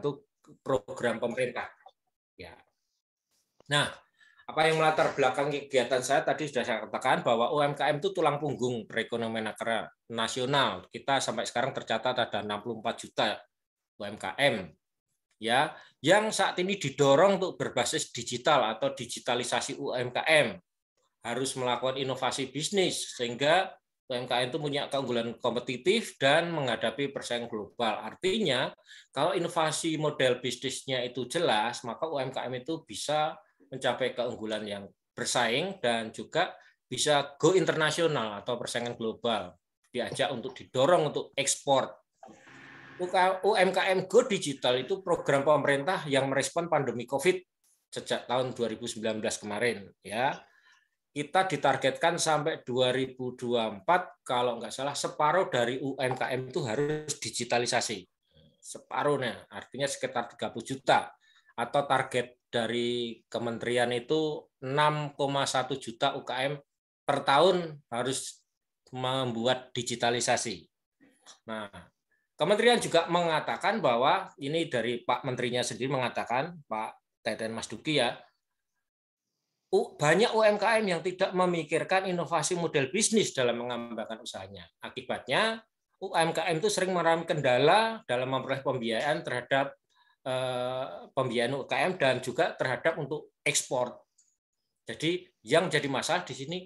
itu program pemerintah. Ya. Nah, apa yang melatar belakang kegiatan saya tadi sudah saya katakan bahwa UMKM itu tulang punggung perekonomian nasional. Kita sampai sekarang tercatat ada 64 juta UMKM ya yang saat ini didorong untuk berbasis digital atau digitalisasi UMKM harus melakukan inovasi bisnis sehingga UMKM itu punya keunggulan kompetitif dan menghadapi persaing global. Artinya, kalau inovasi model bisnisnya itu jelas, maka UMKM itu bisa mencapai keunggulan yang bersaing dan juga bisa go internasional atau persaingan global. Diajak untuk didorong untuk ekspor. UMKM Go Digital itu program pemerintah yang merespon pandemi COVID sejak tahun 2019 kemarin ya kita ditargetkan sampai 2024 kalau nggak salah separuh dari UMKM itu harus digitalisasi. Separuhnya, artinya sekitar 30 juta. Atau target dari kementerian itu 6,1 juta UKM per tahun harus membuat digitalisasi. Nah, kementerian juga mengatakan bahwa ini dari Pak Menterinya sendiri mengatakan, Pak Teten Mas Duki ya, banyak UMKM yang tidak memikirkan inovasi model bisnis dalam mengembangkan usahanya. Akibatnya, UMKM itu sering mengalami kendala dalam memperoleh pembiayaan terhadap eh, pembiayaan UMKM dan juga terhadap untuk ekspor. Jadi yang jadi masalah di sini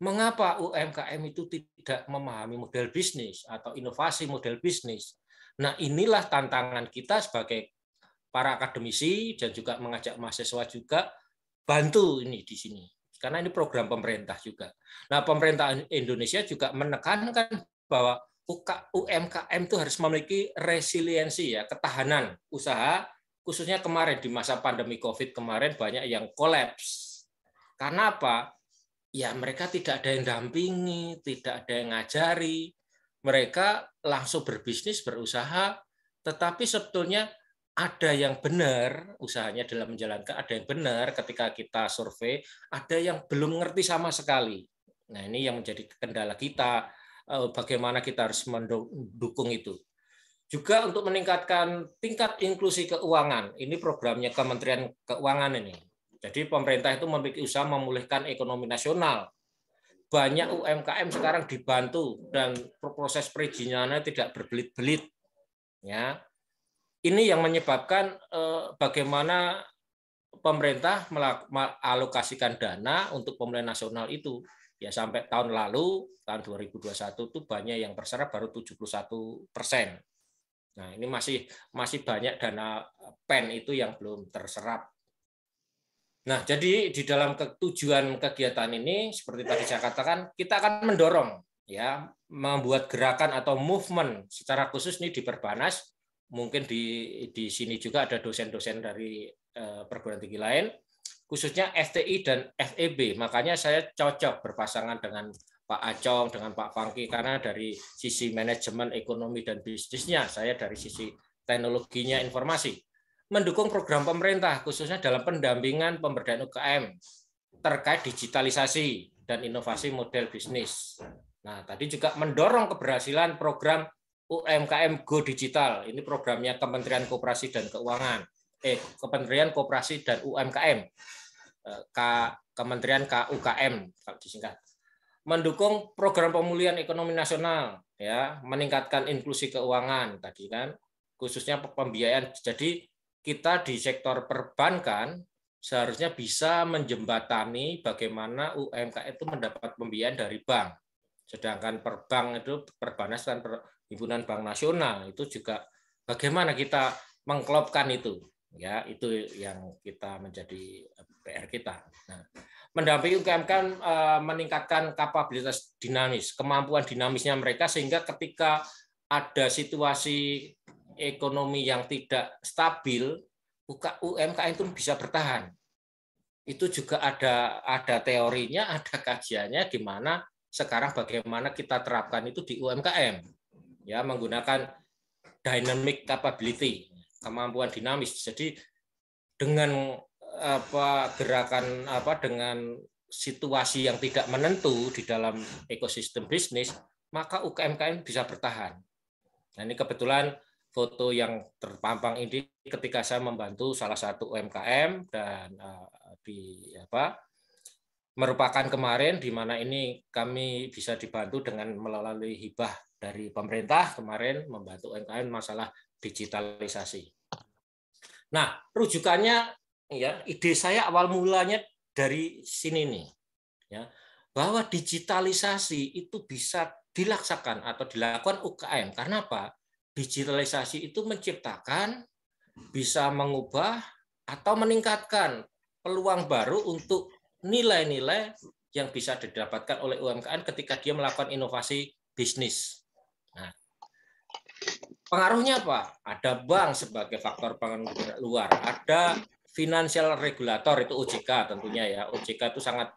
mengapa UMKM itu tidak memahami model bisnis atau inovasi model bisnis. Nah, inilah tantangan kita sebagai para akademisi dan juga mengajak mahasiswa juga bantu ini di sini karena ini program pemerintah juga. Nah, pemerintah Indonesia juga menekankan bahwa UMKM itu harus memiliki resiliensi ya, ketahanan usaha khususnya kemarin di masa pandemi Covid kemarin banyak yang kolaps. Karena apa? Ya mereka tidak ada yang dampingi, tidak ada yang ngajari. Mereka langsung berbisnis, berusaha, tetapi sebetulnya ada yang benar usahanya dalam menjalankan, ada yang benar ketika kita survei, ada yang belum ngerti sama sekali. Nah, ini yang menjadi kendala kita eh, bagaimana kita harus mendukung itu. Juga untuk meningkatkan tingkat inklusi keuangan. Ini programnya Kementerian Keuangan ini. Jadi pemerintah itu memiliki usaha memulihkan ekonomi nasional. Banyak UMKM sekarang dibantu dan proses perizinannya tidak berbelit-belit. Ya, ini yang menyebabkan eh, bagaimana pemerintah mengalokasikan dana untuk pemulihan nasional itu ya sampai tahun lalu tahun 2021 itu banyak yang terserap baru 71 persen. Nah ini masih masih banyak dana pen itu yang belum terserap. Nah jadi di dalam tujuan kegiatan ini seperti tadi saya katakan kita akan mendorong ya membuat gerakan atau movement secara khusus nih di Perbanas mungkin di di sini juga ada dosen-dosen dari eh, perguruan tinggi lain, khususnya FTI dan FEB. Makanya saya cocok berpasangan dengan Pak Acong, dengan Pak Pangki karena dari sisi manajemen ekonomi dan bisnisnya, saya dari sisi teknologinya informasi. Mendukung program pemerintah, khususnya dalam pendampingan pemberdayaan UKM terkait digitalisasi dan inovasi model bisnis. Nah, tadi juga mendorong keberhasilan program UMKM Go Digital. Ini programnya Kementerian Kooperasi dan Keuangan. Eh, Kementerian Kooperasi dan UMKM. Eh, K, Kementerian KUKM kalau disingkat. Mendukung program pemulihan ekonomi nasional ya, meningkatkan inklusi keuangan tadi kan, khususnya pembiayaan. Jadi kita di sektor perbankan seharusnya bisa menjembatani bagaimana UMKM itu mendapat pembiayaan dari bank. Sedangkan perbank itu perbanas kan per, himpunan bank nasional itu juga bagaimana kita mengklopkan itu ya itu yang kita menjadi eh, PR kita. Nah, mendampingi UKM kan e, meningkatkan kapabilitas dinamis, kemampuan dinamisnya mereka sehingga ketika ada situasi ekonomi yang tidak stabil, UMKM itu bisa bertahan. Itu juga ada ada teorinya, ada kajiannya di mana sekarang bagaimana kita terapkan itu di UMKM ya menggunakan dynamic capability, kemampuan dinamis. Jadi dengan apa gerakan apa dengan situasi yang tidak menentu di dalam ekosistem bisnis, maka UKM-UKM bisa bertahan. Nah, ini kebetulan foto yang terpampang ini ketika saya membantu salah satu UMKM dan uh, di apa merupakan kemarin di mana ini kami bisa dibantu dengan melalui hibah dari pemerintah kemarin membantu UMKM masalah digitalisasi. Nah, rujukannya ya ide saya awal mulanya dari sini nih. Ya, bahwa digitalisasi itu bisa dilaksanakan atau dilakukan UKM. Karena apa? Digitalisasi itu menciptakan bisa mengubah atau meningkatkan peluang baru untuk nilai-nilai yang bisa didapatkan oleh UMKM ketika dia melakukan inovasi bisnis. Nah, pengaruhnya apa? Ada bank sebagai faktor pengaruh luar, ada financial regulator itu OJK tentunya ya. OJK itu sangat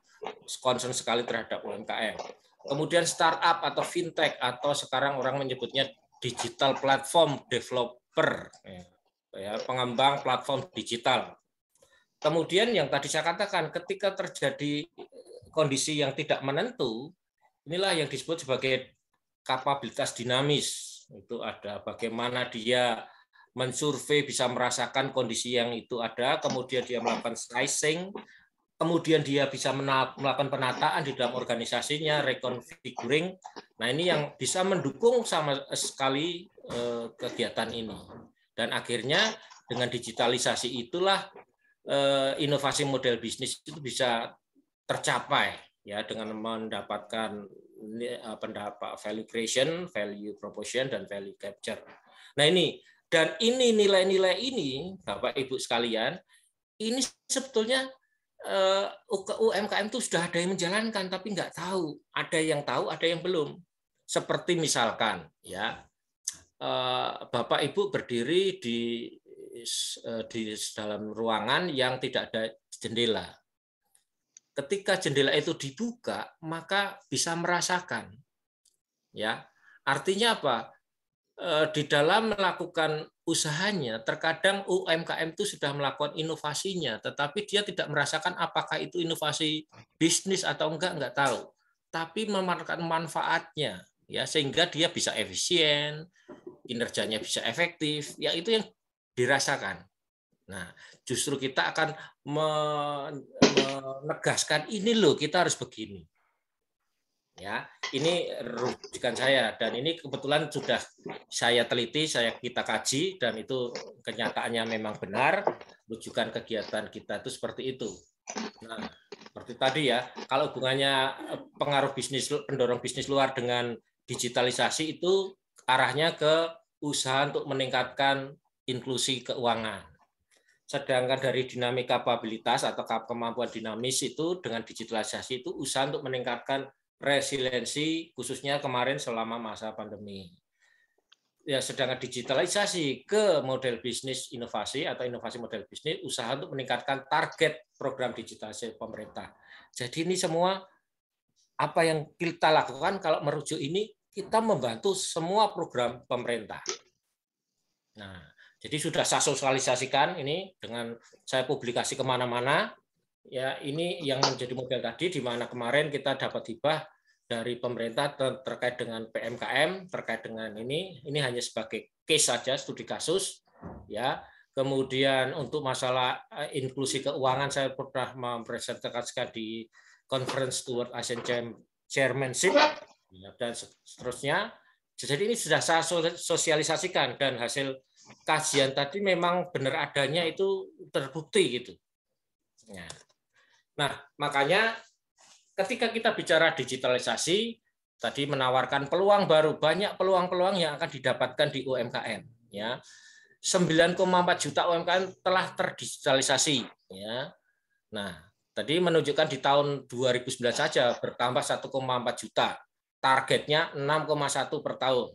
concern sekali terhadap UMKM. Kemudian startup atau fintech atau sekarang orang menyebutnya digital platform developer ya, ya pengembang platform digital. Kemudian yang tadi saya katakan, ketika terjadi eh, kondisi yang tidak menentu, inilah yang disebut sebagai kapabilitas dinamis. Itu ada bagaimana dia mensurvei bisa merasakan kondisi yang itu ada, kemudian dia melakukan sizing, kemudian dia bisa melakukan penataan di dalam organisasinya, reconfiguring. Nah ini yang bisa mendukung sama sekali eh, kegiatan ini. Dan akhirnya dengan digitalisasi itulah Eh, inovasi model bisnis itu bisa tercapai ya dengan mendapatkan eh, pendapat value creation, value proposition dan value capture. Nah ini dan ini nilai-nilai ini Bapak Ibu sekalian ini sebetulnya eh, UMKM itu sudah ada yang menjalankan tapi nggak tahu ada yang tahu ada yang belum seperti misalkan ya Bapak Ibu berdiri di Eh, di dalam ruangan yang tidak ada jendela. Ketika jendela itu dibuka, maka bisa merasakan. Ya, artinya apa? Eh, di dalam melakukan usahanya, terkadang UMKM itu sudah melakukan inovasinya, tetapi dia tidak merasakan apakah itu inovasi bisnis atau enggak, enggak tahu. Tapi memanfaatkan manfaatnya, ya sehingga dia bisa efisien, kinerjanya bisa efektif. Ya itu yang dirasakan. Nah, justru kita akan menegaskan ini loh kita harus begini. Ya, ini rujukan saya dan ini kebetulan sudah saya teliti, saya kita kaji dan itu kenyataannya memang benar rujukan kegiatan kita itu seperti itu. Nah, seperti tadi ya, kalau hubungannya eh, pengaruh bisnis pendorong bisnis luar dengan digitalisasi itu arahnya ke usaha untuk meningkatkan inklusi keuangan. Sedangkan dari dinamika kapabilitas atau kemampuan dinamis itu dengan digitalisasi itu usaha untuk meningkatkan resiliensi khususnya kemarin selama masa pandemi. Ya, sedangkan digitalisasi ke model bisnis inovasi atau inovasi model bisnis usaha untuk meningkatkan target program digitalisasi pemerintah. Jadi ini semua apa yang kita lakukan kalau merujuk ini kita membantu semua program pemerintah. Nah, jadi sudah saya sosialisasikan ini dengan saya publikasi kemana-mana. Ya ini yang menjadi model tadi di mana kemarin kita dapat hibah dari pemerintah ter terkait dengan PMKM terkait dengan ini ini hanya sebagai case saja studi kasus ya kemudian untuk masalah eh, inklusi keuangan saya pernah mempresentasikan di conference toward Asian Chairmanship ya, dan seterusnya jadi ini sudah saya sosialisasikan dan hasil kajian tadi memang benar adanya itu terbukti gitu. Ya. Nah, makanya ketika kita bicara digitalisasi tadi menawarkan peluang baru, banyak peluang-peluang yang akan didapatkan di UMKM ya. 9,4 juta UMKM telah terdigitalisasi ya. Nah, tadi menunjukkan di tahun 2009 saja bertambah 1,4 juta. Targetnya 6,1 per tahun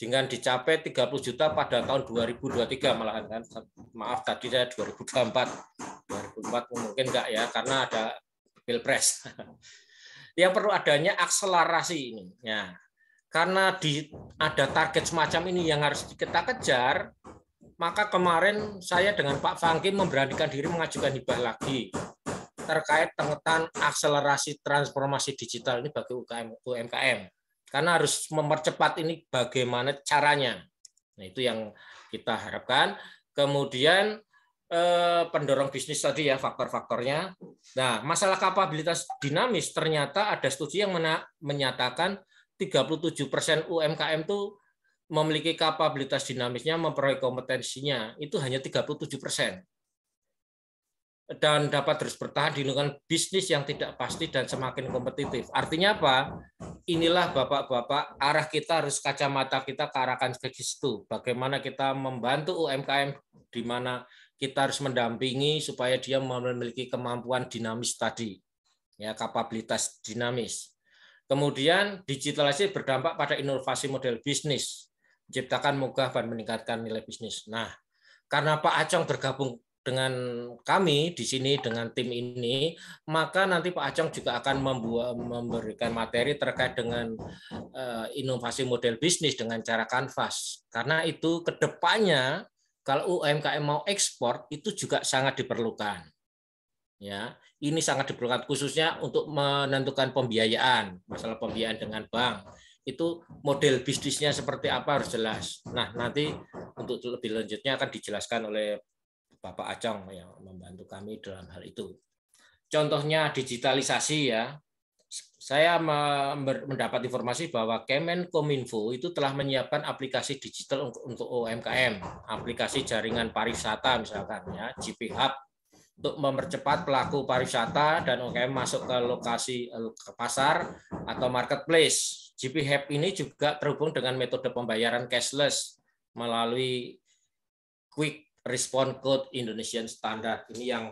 dengan dicapai 30 juta pada tahun 2023 malahan kan. Maaf tadi saya 2024. 2024 mungkin enggak ya karena ada Pilpres. Yang perlu adanya akselerasi ini. Ya. Karena di ada target semacam ini yang harus kita kejar, maka kemarin saya dengan Pak Fangki memberanikan diri mengajukan hibah lagi terkait tentang akselerasi transformasi digital ini bagi UKM UMKM karena harus mempercepat ini bagaimana caranya. Nah, itu yang kita harapkan. Kemudian eh, pendorong bisnis tadi ya faktor-faktornya. Nah, masalah kapabilitas dinamis ternyata ada studi yang menyatakan 37% UMKM itu memiliki kapabilitas dinamisnya memperoleh kompetensinya itu hanya 37% dan dapat terus bertahan di lingkungan bisnis yang tidak pasti dan semakin kompetitif. Artinya apa? Inilah Bapak-bapak arah kita harus kacamata kita ke arahkan ke situ. Bagaimana kita membantu UMKM di mana kita harus mendampingi supaya dia memiliki kemampuan dinamis tadi. Ya, kapabilitas dinamis. Kemudian digitalisasi berdampak pada inovasi model bisnis, menciptakan mugah dan meningkatkan nilai bisnis. Nah, karena Pak Acong bergabung dengan kami di sini dengan tim ini, maka nanti Pak Acong juga akan membuat memberikan materi terkait dengan uh, inovasi model bisnis dengan cara kanvas. Karena itu kedepannya kalau UMKM mau ekspor itu juga sangat diperlukan. Ya, ini sangat diperlukan khususnya untuk menentukan pembiayaan, masalah pembiayaan dengan bank itu model bisnisnya seperti apa harus jelas. Nah, nanti untuk lebih lanjutnya akan dijelaskan oleh Bapak Acong yang membantu kami dalam hal itu. Contohnya digitalisasi ya. Saya mendapat informasi bahwa Kemenkominfo itu telah menyiapkan aplikasi digital untuk UMKM, aplikasi jaringan pariwisata misalkan ya, GP Hub untuk mempercepat pelaku pariwisata dan UMKM masuk ke lokasi ke pasar atau marketplace. GP Hub ini juga terhubung dengan metode pembayaran cashless melalui Quick respon code Indonesian Standar ini yang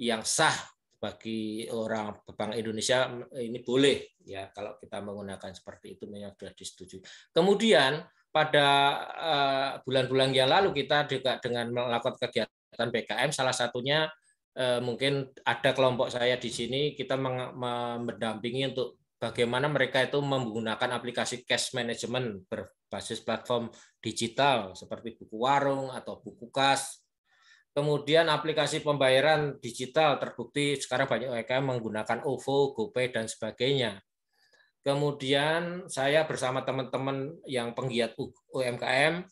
yang sah bagi orang Bank Indonesia ini boleh ya kalau kita menggunakan seperti itu memang sudah disetujui. Kemudian pada eh, bulan-bulan yang lalu kita juga dengan melakukan kegiatan PKM salah satunya eh, mungkin ada kelompok saya di sini kita mendampingi untuk bagaimana mereka itu menggunakan aplikasi cash management berbasis platform digital seperti buku warung atau buku kas. Kemudian aplikasi pembayaran digital terbukti sekarang banyak UMKM menggunakan OVO, GoPay dan sebagainya. Kemudian saya bersama teman-teman yang penggiat UMKM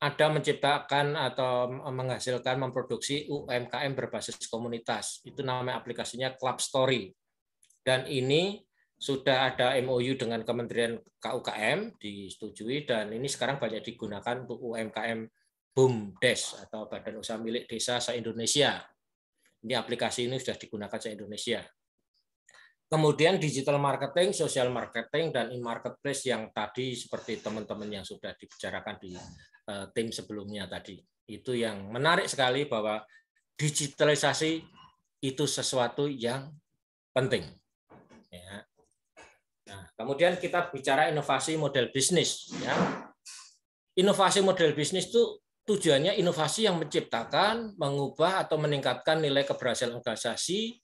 ada menciptakan atau menghasilkan memproduksi UMKM berbasis komunitas. Itu namanya aplikasinya Club Story. Dan ini sudah ada MOU dengan Kementerian KUKM disetujui dan ini sekarang banyak digunakan untuk UMKM BUMDes atau Badan Usaha Milik Desa se-Indonesia. Ini aplikasi ini sudah digunakan se-Indonesia. Kemudian digital marketing, social marketing, dan e marketplace yang tadi seperti teman-teman yang sudah dibicarakan di eh, tim sebelumnya tadi. Itu yang menarik sekali bahwa digitalisasi itu sesuatu yang penting kemudian kita bicara inovasi model bisnis. Ya. Inovasi model bisnis itu tujuannya inovasi yang menciptakan, mengubah atau meningkatkan nilai keberhasilan organisasi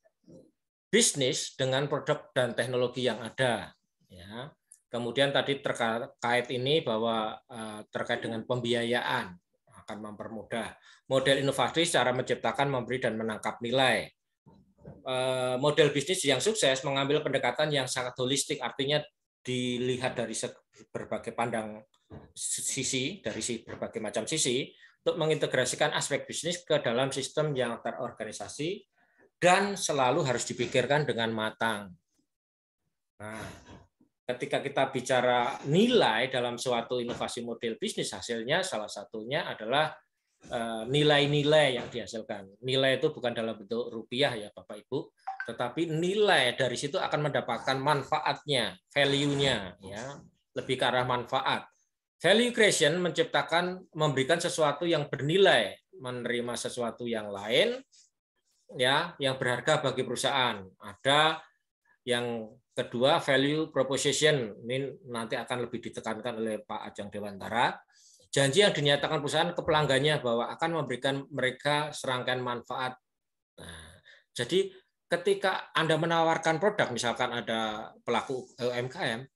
bisnis dengan produk dan teknologi yang ada. Ya. Kemudian tadi terkait ini bahwa eh, terkait dengan pembiayaan akan mempermudah model inovasi secara menciptakan, memberi dan menangkap nilai. Eh, model bisnis yang sukses mengambil pendekatan yang sangat holistik, artinya dilihat dari berbagai pandang sisi, dari berbagai macam sisi, untuk mengintegrasikan aspek bisnis ke dalam sistem yang terorganisasi dan selalu harus dipikirkan dengan matang. Nah, ketika kita bicara nilai dalam suatu inovasi model bisnis, hasilnya salah satunya adalah Eh, nilai-nilai yang dihasilkan. Nilai itu bukan dalam bentuk rupiah ya Bapak Ibu, tetapi nilai dari situ akan mendapatkan manfaatnya, value-nya ya, lebih ke arah manfaat. Value creation menciptakan memberikan sesuatu yang bernilai, menerima sesuatu yang lain ya, yang berharga bagi perusahaan. Ada yang kedua value proposition ini nanti akan lebih ditekankan oleh Pak ajang Dewantara janji yang dinyatakan perusahaan ke pelanggannya bahwa akan memberikan mereka serangkaian manfaat. Nah, jadi ketika Anda menawarkan produk, misalkan ada pelaku UMKM,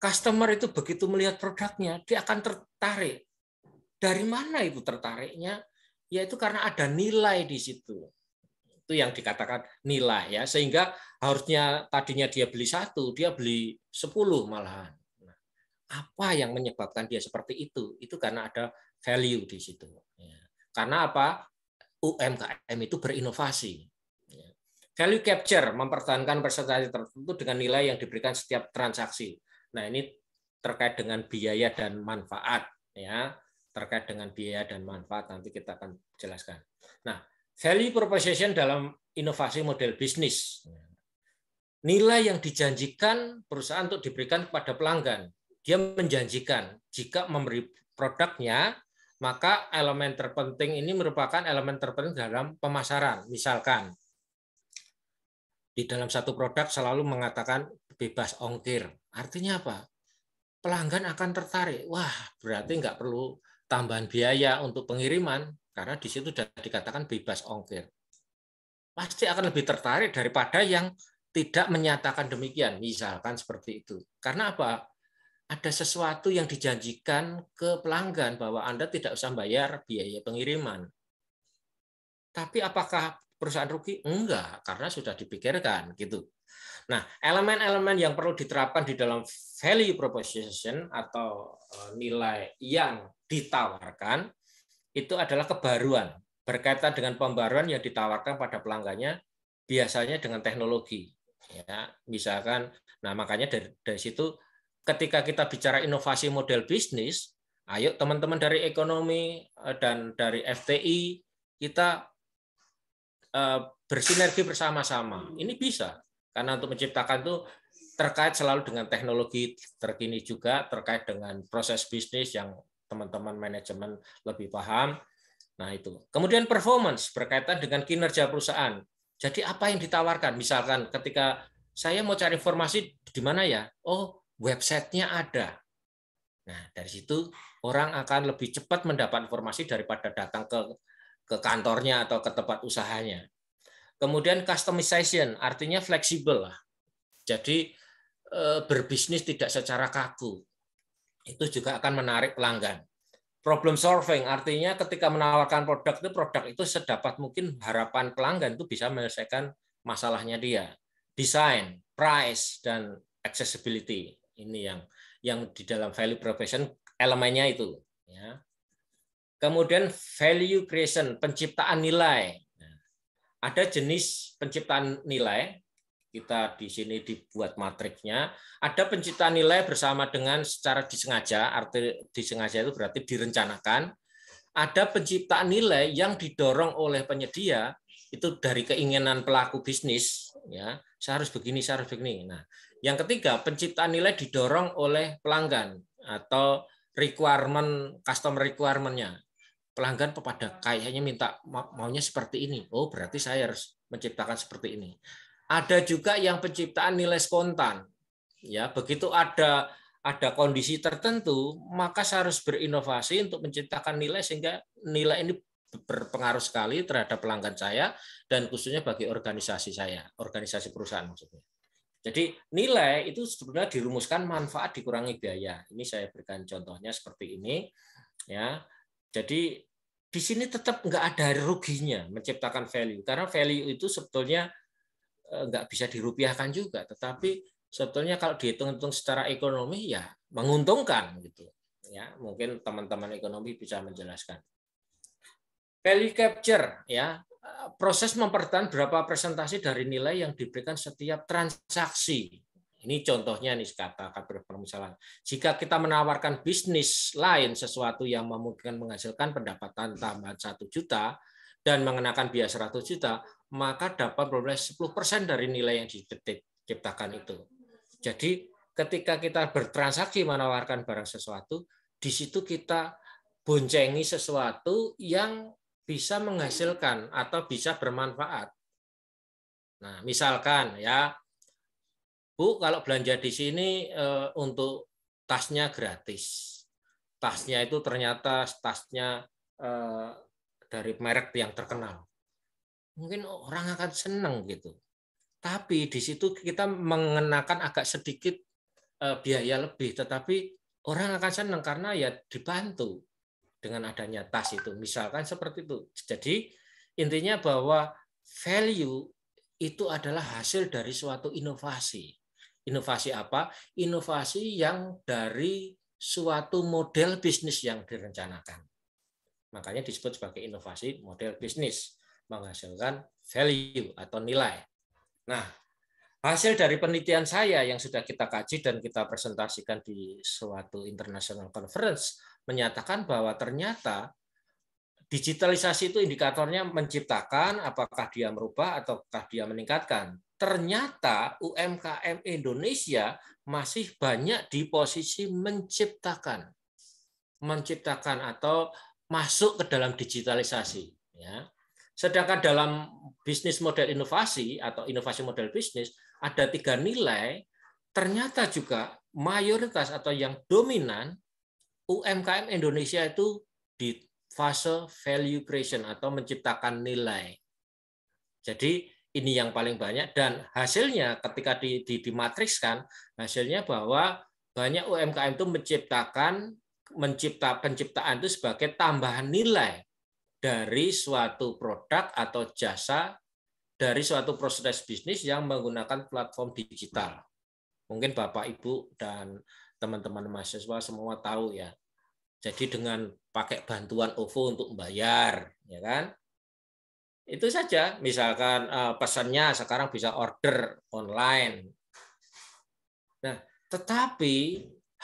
customer itu begitu melihat produknya, dia akan tertarik. Dari mana itu tertariknya? Yaitu karena ada nilai di situ. Itu yang dikatakan nilai ya, sehingga harusnya tadinya dia beli satu, dia beli sepuluh malahan apa yang menyebabkan dia seperti itu itu karena ada value di situ ya. karena apa UMKM itu berinovasi ya. value capture mempertahankan persentase tertentu dengan nilai yang diberikan setiap transaksi nah ini terkait dengan biaya dan manfaat ya terkait dengan biaya dan manfaat nanti kita akan jelaskan nah value proposition dalam inovasi model bisnis ya. nilai yang dijanjikan perusahaan untuk diberikan kepada pelanggan dia menjanjikan jika memberi produknya, maka elemen terpenting ini merupakan elemen terpenting dalam pemasaran. Misalkan, di dalam satu produk selalu mengatakan bebas ongkir. Artinya apa? Pelanggan akan tertarik. Wah, berarti nggak perlu tambahan biaya untuk pengiriman, karena di situ sudah dikatakan bebas ongkir. Pasti akan lebih tertarik daripada yang tidak menyatakan demikian, misalkan seperti itu. Karena apa? ada sesuatu yang dijanjikan ke pelanggan bahwa Anda tidak usah bayar biaya pengiriman. Tapi apakah perusahaan rugi? Enggak, karena sudah dipikirkan gitu. Nah, elemen-elemen yang perlu diterapkan di dalam value proposition atau eh, nilai yang ditawarkan itu adalah kebaruan berkaitan dengan pembaruan yang ditawarkan pada pelanggannya biasanya dengan teknologi ya misalkan nah makanya dari, dari situ ketika kita bicara inovasi model bisnis, ayo teman-teman dari ekonomi eh, dan dari FTI kita eh, bersinergi bersama-sama. Ini bisa karena untuk menciptakan itu terkait selalu dengan teknologi terkini juga terkait dengan proses bisnis yang teman-teman manajemen lebih paham. Nah, itu. Kemudian performance berkaitan dengan kinerja perusahaan. Jadi apa yang ditawarkan? Misalkan ketika saya mau cari informasi di mana ya? Oh, websitenya ada. Nah, dari situ orang akan lebih cepat mendapat informasi daripada datang ke ke kantornya atau ke tempat usahanya. Kemudian customization artinya fleksibel lah. Jadi eh, berbisnis tidak secara kaku. Itu juga akan menarik pelanggan. Problem solving artinya ketika menawarkan produk itu produk itu sedapat mungkin harapan pelanggan itu bisa menyelesaikan masalahnya dia. Design, price dan accessibility ini yang yang di dalam value profession elemennya itu ya kemudian value creation penciptaan nilai nah, ada jenis penciptaan nilai kita di sini dibuat matriksnya ada penciptaan nilai bersama dengan secara disengaja arti disengaja itu berarti direncanakan ada penciptaan nilai yang didorong oleh penyedia itu dari keinginan pelaku bisnis ya saya harus begini saya harus begini nah yang ketiga, penciptaan nilai didorong oleh pelanggan atau requirement customer requirement-nya. Pelanggan kepada kayaknya minta maunya seperti ini. Oh, berarti saya harus menciptakan seperti ini. Ada juga yang penciptaan nilai spontan. Ya, begitu ada ada kondisi tertentu, maka saya harus berinovasi untuk menciptakan nilai sehingga nilai ini berpengaruh sekali terhadap pelanggan saya dan khususnya bagi organisasi saya, organisasi perusahaan maksudnya. Jadi nilai itu sebenarnya dirumuskan manfaat dikurangi biaya. Ini saya berikan contohnya seperti ini. Ya, jadi di sini tetap nggak ada ruginya menciptakan value karena value itu sebetulnya eh, nggak bisa dirupiahkan juga, tetapi sebetulnya kalau dihitung-hitung secara ekonomi ya menguntungkan gitu. Ya, mungkin teman-teman ekonomi bisa menjelaskan. Value capture ya, proses mempertahankan berapa presentasi dari nilai yang diberikan setiap transaksi. Ini contohnya nih kata kata permisalan. Jika kita menawarkan bisnis lain sesuatu yang memungkinkan menghasilkan pendapatan tambahan satu juta dan mengenakan biaya 100 juta, maka dapat memperoleh 10% dari nilai yang diciptakan itu. Jadi ketika kita bertransaksi menawarkan barang sesuatu, di situ kita boncengi sesuatu yang bisa menghasilkan atau bisa bermanfaat. Nah, misalkan ya, Bu, kalau belanja di sini e, untuk tasnya gratis. Tasnya itu ternyata tasnya e, dari merek yang terkenal. Mungkin orang akan senang gitu. Tapi di situ kita mengenakan agak sedikit e, biaya lebih, tetapi orang akan senang karena ya dibantu dengan adanya tas itu. Misalkan seperti itu. Jadi intinya bahwa value itu adalah hasil dari suatu inovasi. Inovasi apa? Inovasi yang dari suatu model bisnis yang direncanakan. Makanya disebut sebagai inovasi model bisnis, menghasilkan value atau nilai. Nah, hasil dari penelitian saya yang sudah kita kaji dan kita presentasikan di suatu international conference menyatakan bahwa ternyata digitalisasi itu indikatornya menciptakan apakah dia merubah ataukah dia meningkatkan. Ternyata UMKM Indonesia masih banyak di posisi menciptakan. Menciptakan atau masuk ke dalam digitalisasi, ya. Sedangkan dalam bisnis model inovasi atau inovasi model bisnis ada tiga nilai ternyata juga mayoritas atau yang dominan UMKM Indonesia itu di fase value creation atau menciptakan nilai. Jadi ini yang paling banyak dan hasilnya ketika di, di dimatrikskan hasilnya bahwa banyak UMKM itu menciptakan mencipta penciptaan itu sebagai tambahan nilai dari suatu produk atau jasa dari suatu proses bisnis yang menggunakan platform digital. Mungkin Bapak Ibu dan teman-teman mahasiswa semua tahu ya. Jadi dengan pakai bantuan OVO untuk membayar, ya kan? Itu saja, misalkan eh, pesannya sekarang bisa order online. Nah, tetapi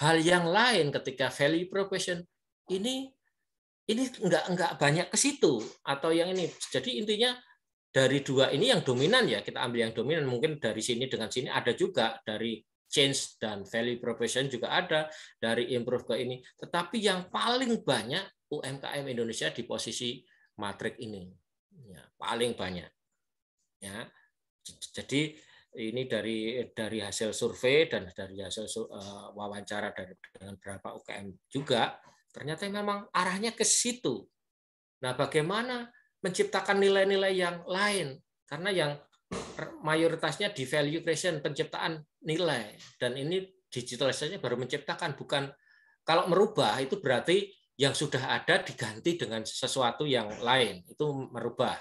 hal yang lain ketika value proposition ini ini enggak enggak banyak ke situ atau yang ini. Jadi intinya dari dua ini yang dominan ya kita ambil yang dominan mungkin dari sini dengan sini ada juga dari change dan value proposition juga ada dari improve ke ini. Tetapi yang paling banyak UMKM Indonesia di posisi matrik ini, ya, paling banyak. Ya, jadi ini dari dari hasil survei dan dari hasil uh, wawancara dari, dengan beberapa UKM juga ternyata memang arahnya ke situ. Nah, bagaimana menciptakan nilai-nilai yang lain? Karena yang mayoritasnya di value creation penciptaan nilai dan ini digitalisasinya baru menciptakan bukan kalau merubah itu berarti yang sudah ada diganti dengan sesuatu yang lain itu merubah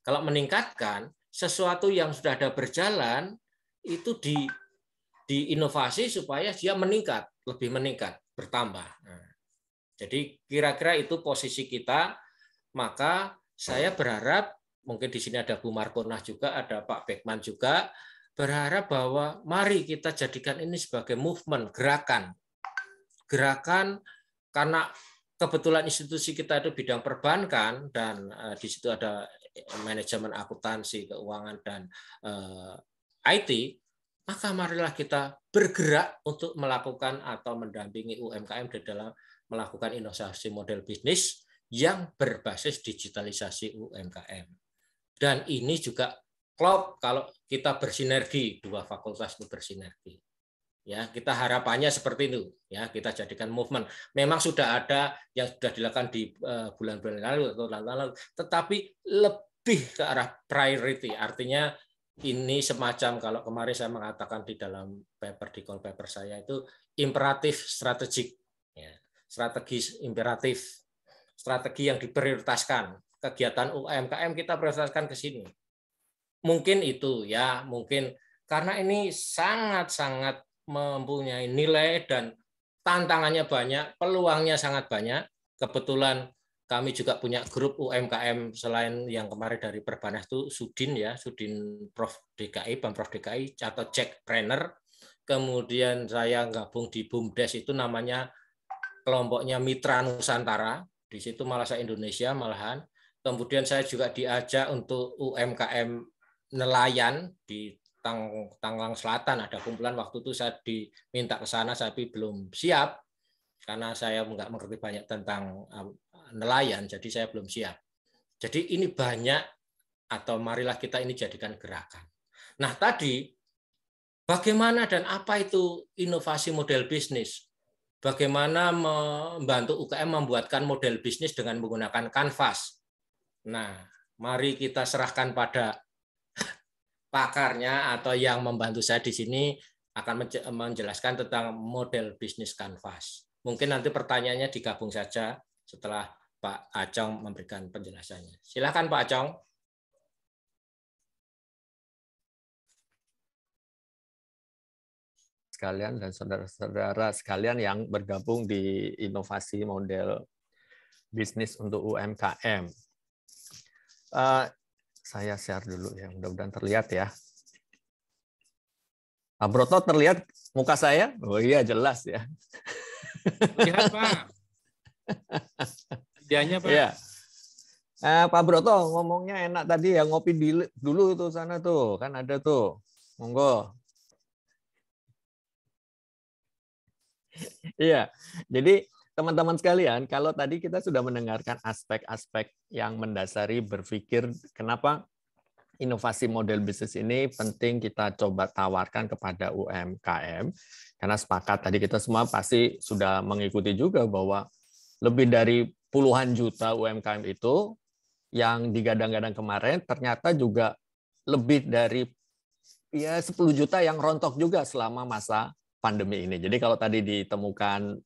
kalau meningkatkan sesuatu yang sudah ada berjalan itu di diinovasi supaya dia meningkat lebih meningkat bertambah nah, jadi kira-kira itu posisi kita maka saya berharap mungkin di sini ada Bu Markonah juga, ada Pak Beckman juga, berharap bahwa mari kita jadikan ini sebagai movement, gerakan. Gerakan karena kebetulan institusi kita itu bidang perbankan dan eh, di situ ada manajemen akuntansi keuangan dan eh, IT maka marilah kita bergerak untuk melakukan atau mendampingi UMKM di dalam melakukan inovasi model bisnis yang berbasis digitalisasi UMKM. Dan ini juga klop kalau kita bersinergi, dua fakultas itu bersinergi. Ya, kita harapannya seperti itu. Ya, kita jadikan movement. Memang sudah ada yang sudah dilakukan di eh, bulan-bulan lalu atau lalu, lalu, tetapi lebih ke arah priority. Artinya ini semacam kalau kemarin saya mengatakan di dalam paper di call paper saya itu imperatif strategik, ya, strategis imperatif, strategi yang diprioritaskan kegiatan UMKM kita prioritaskan ke sini. Mungkin itu ya, mungkin karena ini sangat-sangat mempunyai nilai dan tantangannya banyak, peluangnya sangat banyak. Kebetulan kami juga punya grup UMKM selain yang kemarin dari Perbanas itu Sudin ya, Sudin Prof DKI, Pemprov DKI atau Jack Trainer. Kemudian saya gabung di BUMDes itu namanya kelompoknya Mitra Nusantara. Di situ malah saya Indonesia malahan. Kemudian saya juga diajak untuk UMKM nelayan di Tang Tangerang Selatan ada kumpulan waktu itu saya diminta ke sana tapi belum siap karena saya nggak mengerti banyak tentang um, nelayan jadi saya belum siap. Jadi ini banyak atau marilah kita ini jadikan gerakan. Nah tadi bagaimana dan apa itu inovasi model bisnis? Bagaimana membantu UKM membuatkan model bisnis dengan menggunakan kanvas? Nah, mari kita serahkan pada pakarnya atau yang membantu saya di sini akan menjelaskan tentang model bisnis kanvas. Mungkin nanti pertanyaannya digabung saja setelah Pak Acong memberikan penjelasannya. Silakan Pak Acong. sekalian dan saudara-saudara sekalian yang bergabung di inovasi model bisnis untuk UMKM. Uh, saya share dulu ya, mudah-mudahan terlihat ya. Pak ah, Broto terlihat muka saya? Oh iya jelas ya. Lihat Pak. Kerjanya Pak. Ya. Eh, Pak Broto ngomongnya enak tadi ya ngopi di, dulu itu sana tuh kan ada tuh. Monggo. Iya. Jadi teman-teman sekalian, kalau tadi kita sudah mendengarkan aspek-aspek yang mendasari berpikir kenapa inovasi model bisnis ini penting kita coba tawarkan kepada UMKM. Karena sepakat tadi kita semua pasti sudah mengikuti juga bahwa lebih dari puluhan juta UMKM itu yang digadang-gadang kemarin ternyata juga lebih dari ya 10 juta yang rontok juga selama masa pandemi ini. Jadi kalau tadi ditemukan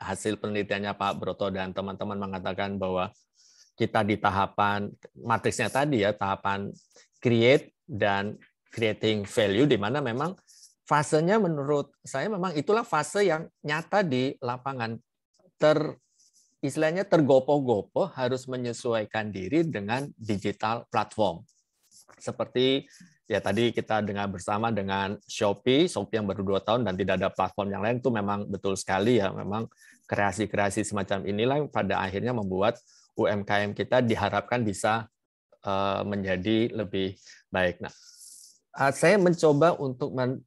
hasil penelitiannya Pak Broto dan teman-teman mengatakan bahwa kita di tahapan matriksnya tadi ya, tahapan create dan creating value di mana memang fasenya menurut saya memang itulah fase yang nyata di lapangan ter istilahnya tergopoh-gopoh harus menyesuaikan diri dengan digital platform seperti ya tadi kita dengar bersama dengan Shopee, Shopee yang baru dua tahun dan tidak ada platform yang lain itu memang betul sekali ya memang kreasi-kreasi semacam inilah yang pada akhirnya membuat UMKM kita diharapkan bisa eh, menjadi lebih baik. Nah, ah, saya mencoba untuk men,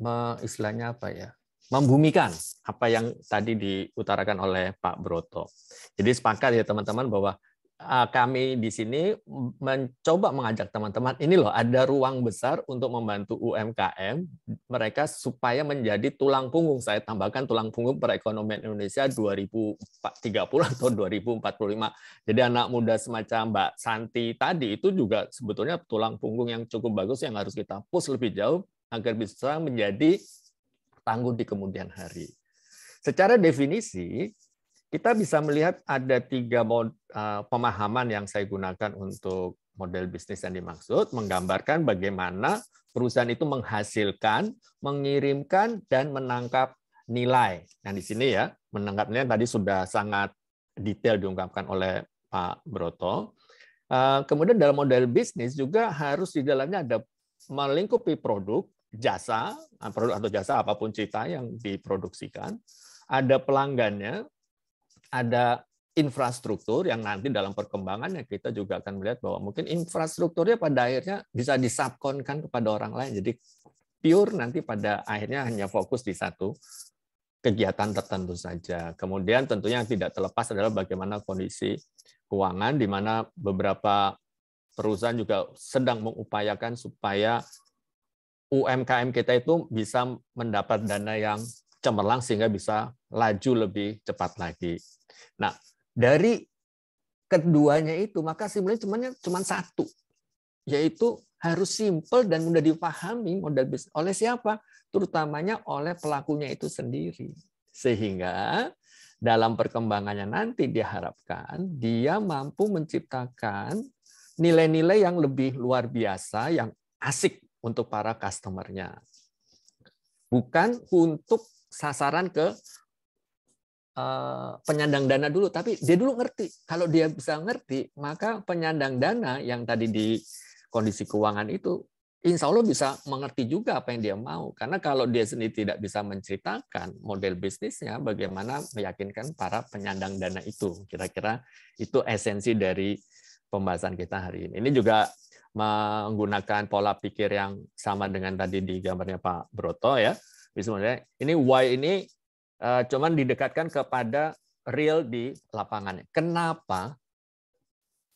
me, istilahnya apa ya? membumikan apa yang tadi diutarakan oleh Pak Broto. Jadi sepakat ya teman-teman bahwa Ah, kami di sini mencoba mengajak teman-teman ini loh ada ruang besar untuk membantu UMKM mereka supaya menjadi tulang punggung saya tambahkan tulang punggung perekonomian Indonesia 2030 atau 2045. Jadi anak muda semacam Mbak Santi tadi itu juga sebetulnya tulang punggung yang cukup bagus yang harus kita push lebih jauh agar bisa menjadi tangguh di kemudian hari. Secara definisi, kita bisa melihat ada tiga mod, uh, pemahaman yang saya gunakan untuk model bisnis yang dimaksud, menggambarkan bagaimana perusahaan itu menghasilkan, mengirimkan, dan menangkap nilai. Nah, di sini ya, menangkap nilai tadi sudah sangat detail diungkapkan oleh Pak Broto. Uh, kemudian dalam model bisnis juga harus di dalamnya ada melingkupi produk, jasa, eh, produk atau jasa apapun cerita yang diproduksikan, ada pelanggannya, ada infrastruktur yang nanti dalam perkembangannya kita juga akan melihat bahwa mungkin infrastrukturnya pada akhirnya bisa disubkonkan kepada orang lain. Jadi pure nanti pada akhirnya hanya fokus di satu kegiatan tertentu saja. Kemudian tentunya yang tidak terlepas adalah bagaimana kondisi keuangan di mana beberapa perusahaan juga sedang mengupayakan supaya UMKM kita itu bisa mendapat dana yang cemerlang sehingga bisa laju lebih cepat lagi. Nah, dari keduanya itu maka sebenarnya cuma cuman satu yaitu harus simple dan mudah dipahami modal bisnis oleh siapa? Terutamanya oleh pelakunya itu sendiri. Sehingga dalam perkembangannya nanti diharapkan dia mampu menciptakan nilai-nilai yang lebih luar biasa, yang asik untuk para customernya. Bukan untuk sasaran ke eh, penyandang dana dulu, tapi dia dulu ngerti. Kalau dia bisa ngerti, maka penyandang dana yang tadi di kondisi keuangan itu insya Allah bisa mengerti juga apa yang dia mau. Karena kalau dia sendiri tidak bisa menceritakan model bisnisnya, bagaimana meyakinkan para penyandang dana itu. Kira-kira itu esensi dari pembahasan kita hari ini. Ini juga menggunakan pola pikir yang sama dengan tadi di gambarnya Pak Broto ya. Bismillah. Ini why ini uh, cuman didekatkan kepada real di lapangannya. Kenapa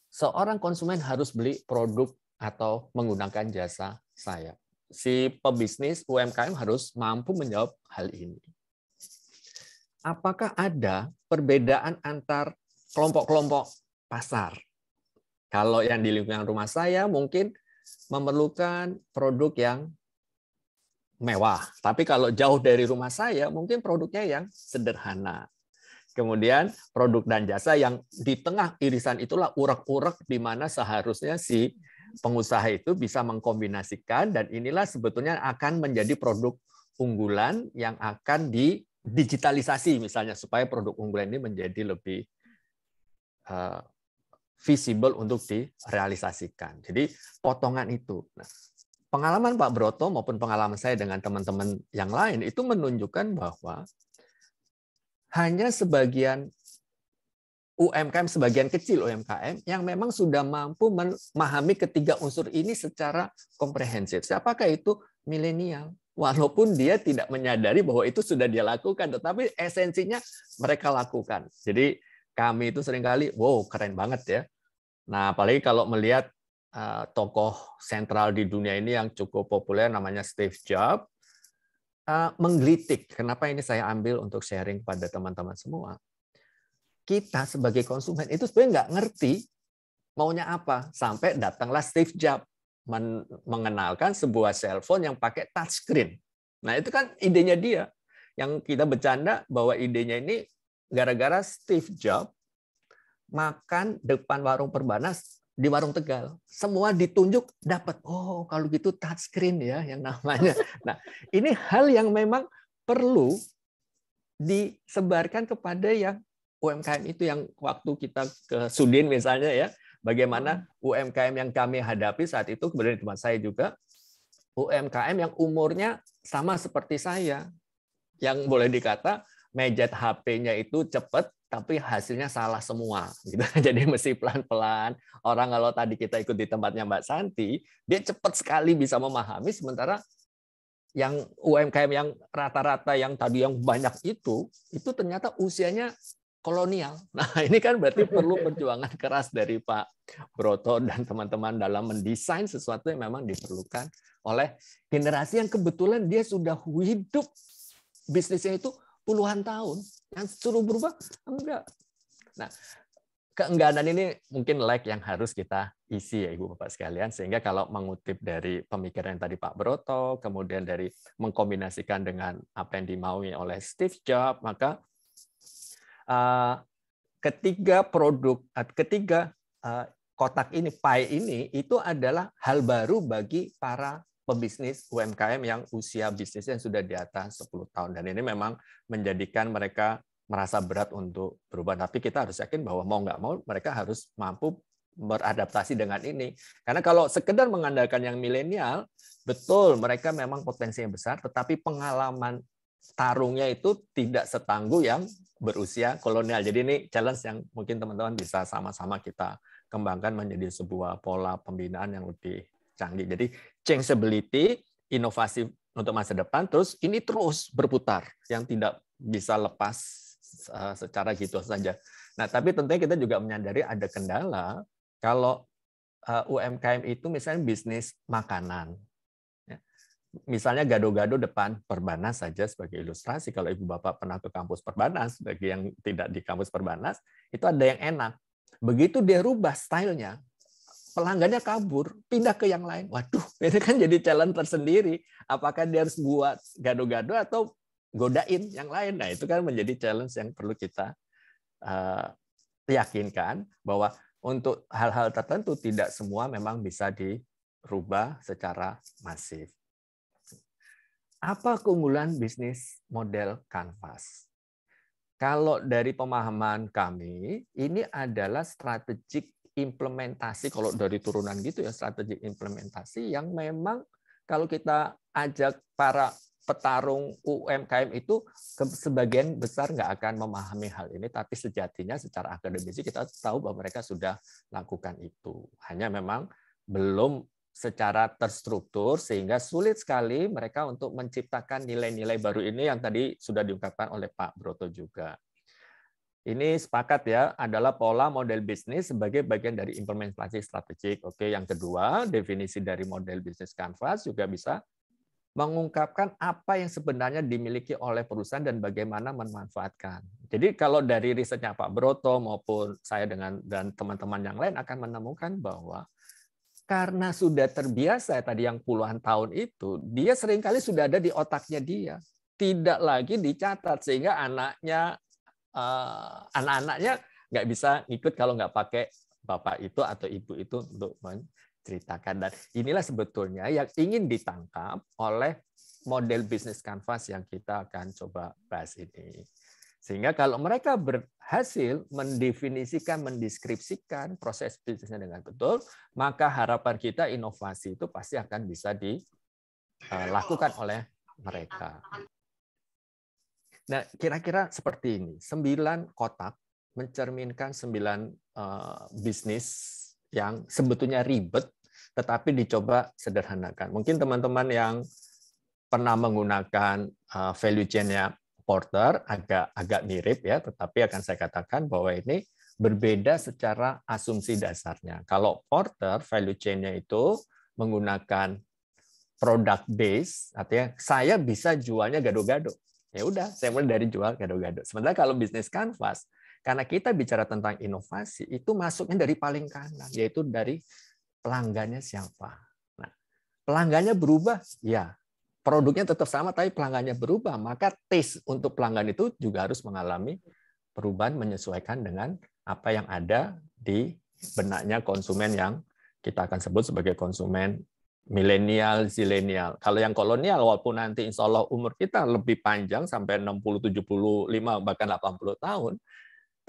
seorang konsumen harus beli produk atau menggunakan jasa saya? Si pebisnis UMKM harus mampu menjawab hal ini. Apakah ada perbedaan antar kelompok-kelompok pasar? Kalau yang di lingkungan rumah saya mungkin memerlukan produk yang mewah. Tapi kalau jauh dari rumah saya, mungkin produknya yang sederhana. Kemudian produk dan jasa yang di tengah irisan itulah urak-urak di mana seharusnya si pengusaha itu bisa mengkombinasikan dan inilah sebetulnya akan menjadi produk unggulan yang akan di digitalisasi misalnya supaya produk unggulan ini menjadi lebih eh, visible untuk direalisasikan. Jadi potongan itu. Nah, pengalaman Pak Broto maupun pengalaman saya dengan teman-teman yang lain itu menunjukkan bahwa hanya sebagian UMKM sebagian kecil UMKM yang memang sudah mampu memahami ketiga unsur ini secara komprehensif. Siapakah itu milenial? Walaupun dia tidak menyadari bahwa itu sudah dia lakukan, tetapi esensinya mereka lakukan. Jadi kami itu seringkali, wow keren banget ya. Nah apalagi kalau melihat Eh, tokoh sentral di dunia ini yang cukup populer namanya Steve Jobs eh, menggelitik. Kenapa ini saya ambil untuk sharing pada teman-teman semua? Kita sebagai konsumen itu sebenarnya nggak ngerti maunya apa sampai datanglah Steve Jobs mengenalkan sebuah cellphone yang pakai touchscreen. Nah itu kan idenya dia. Yang kita bercanda bahwa idenya ini gara-gara Steve Jobs makan depan warung perbanas di warung Tegal. Semua ditunjuk dapat. Oh, kalau gitu touchscreen ya yang namanya. Nah, ini hal yang memang perlu disebarkan kepada yang UMKM itu yang waktu kita ke Sudin misalnya ya, bagaimana UMKM yang kami hadapi saat itu kemudian teman saya juga UMKM yang umurnya sama seperti saya. Yang boleh dikata mejet HP-nya itu cepat, tapi hasilnya salah semua gitu. Jadi mesti pelan-pelan. Orang kalau tadi kita ikut di tempatnya Mbak Santi, dia cepat sekali bisa memahami sementara yang UMKM yang rata-rata yang tadi yang banyak itu itu ternyata usianya kolonial. Nah, ini kan berarti perlu perjuangan keras dari Pak Broto dan teman-teman dalam mendesain sesuatu yang memang diperlukan oleh generasi yang kebetulan dia sudah hidup bisnisnya itu puluhan tahun yang suruh berubah enggak nah keengganan ini mungkin lag yang harus kita isi ya Ibu Bapak sekalian sehingga kalau mengutip dari pemikiran yang tadi Pak Broto kemudian dari mengkombinasikan dengan apa yang dimaui oleh Steve Jobs maka uh, ketiga produk eh, ketiga uh, kotak ini pie ini itu adalah hal baru bagi para pebisnis UMKM yang usia bisnisnya sudah di atas 10 tahun. Dan ini memang menjadikan mereka merasa berat untuk berubah. Tapi kita harus yakin bahwa mau nggak mau mereka harus mampu beradaptasi dengan ini. Karena kalau sekedar mengandalkan yang milenial, betul mereka memang potensinya besar, tetapi pengalaman tarungnya itu tidak setangguh yang berusia kolonial. Jadi ini challenge yang mungkin teman-teman bisa sama-sama kita kembangkan menjadi sebuah pola pembinaan yang lebih canggih. Jadi changeability, inovasi untuk masa depan, terus ini terus berputar yang tidak bisa lepas eh, secara gitu saja. Nah, tapi tentunya kita juga menyadari ada kendala kalau eh, UMKM itu misalnya bisnis makanan. Ya. Misalnya gado-gado depan Perbanas saja sebagai ilustrasi. Kalau Ibu Bapak pernah ke kampus Perbanas, bagi yang tidak di kampus Perbanas, itu ada yang enak. Begitu dia rubah stylenya, pelanggannya kabur, pindah ke yang lain. Waduh, ini kan jadi challenge tersendiri. Apakah dia harus buat gado-gado atau godain yang lain? Nah, itu kan menjadi challenge yang perlu kita uh, yakinkan bahwa untuk hal-hal tertentu tidak semua memang bisa dirubah secara masif. Apa keunggulan bisnis model kanvas? Kalau dari pemahaman kami, ini adalah strategic implementasi kalau dari turunan gitu ya strategi implementasi yang memang kalau kita ajak para petarung UMKM itu sebagian besar nggak akan memahami hal ini, tapi sejatinya secara akademisi kita tahu bahwa mereka sudah lakukan itu. Hanya memang belum secara terstruktur sehingga sulit sekali mereka untuk menciptakan nilai-nilai baru ini yang tadi sudah diungkapkan oleh Pak Broto juga. Ini sepakat ya, adalah pola model bisnis sebagai bagian dari implementasi strategik. Oke, yang kedua, definisi dari model bisnis canvas juga bisa mengungkapkan apa yang sebenarnya dimiliki oleh perusahaan dan bagaimana memanfaatkan. Jadi kalau dari risetnya Pak Broto maupun saya dengan dan teman-teman yang lain akan menemukan bahwa karena sudah terbiasa tadi yang puluhan tahun itu, dia seringkali sudah ada di otaknya dia. Tidak lagi dicatat sehingga anaknya, uh, anak-anaknya nggak bisa ikut kalau nggak pakai bapak itu atau ibu itu untuk menceritakan dan inilah sebetulnya yang ingin ditangkap oleh model bisnis kanvas yang kita akan coba bahas ini. Sehingga kalau mereka berhasil mendefinisikan, mendeskripsikan proses bisnisnya dengan betul, maka harapan kita inovasi itu pasti akan bisa dilakukan eh, oleh mereka. Nah, kira-kira seperti ini. Sembilan kotak mencerminkan sembilan uh, bisnis yang sebetulnya ribet, tetapi dicoba sederhanakan. Mungkin teman-teman yang pernah menggunakan uh, value chain-nya Porter agak agak mirip ya, tetapi akan saya katakan bahwa ini berbeda secara asumsi dasarnya. Kalau Porter value chain-nya itu menggunakan product base, artinya saya bisa jualnya gado-gado. Ya udah, saya mulai dari jual gado-gado. Sementara kalau bisnis kanvas, karena kita bicara tentang inovasi, itu masuknya dari paling kanan, yaitu dari pelanggannya siapa. Nah, pelanggannya berubah, ya. Produknya tetap sama, tapi pelanggannya berubah. Maka taste untuk pelanggan itu juga harus mengalami perubahan menyesuaikan dengan apa yang ada di benaknya konsumen yang kita akan sebut sebagai konsumen milenial, zilenial. Kalau yang kolonial, walaupun nanti insya Allah umur kita lebih panjang sampai 60, 75, bahkan 80 tahun,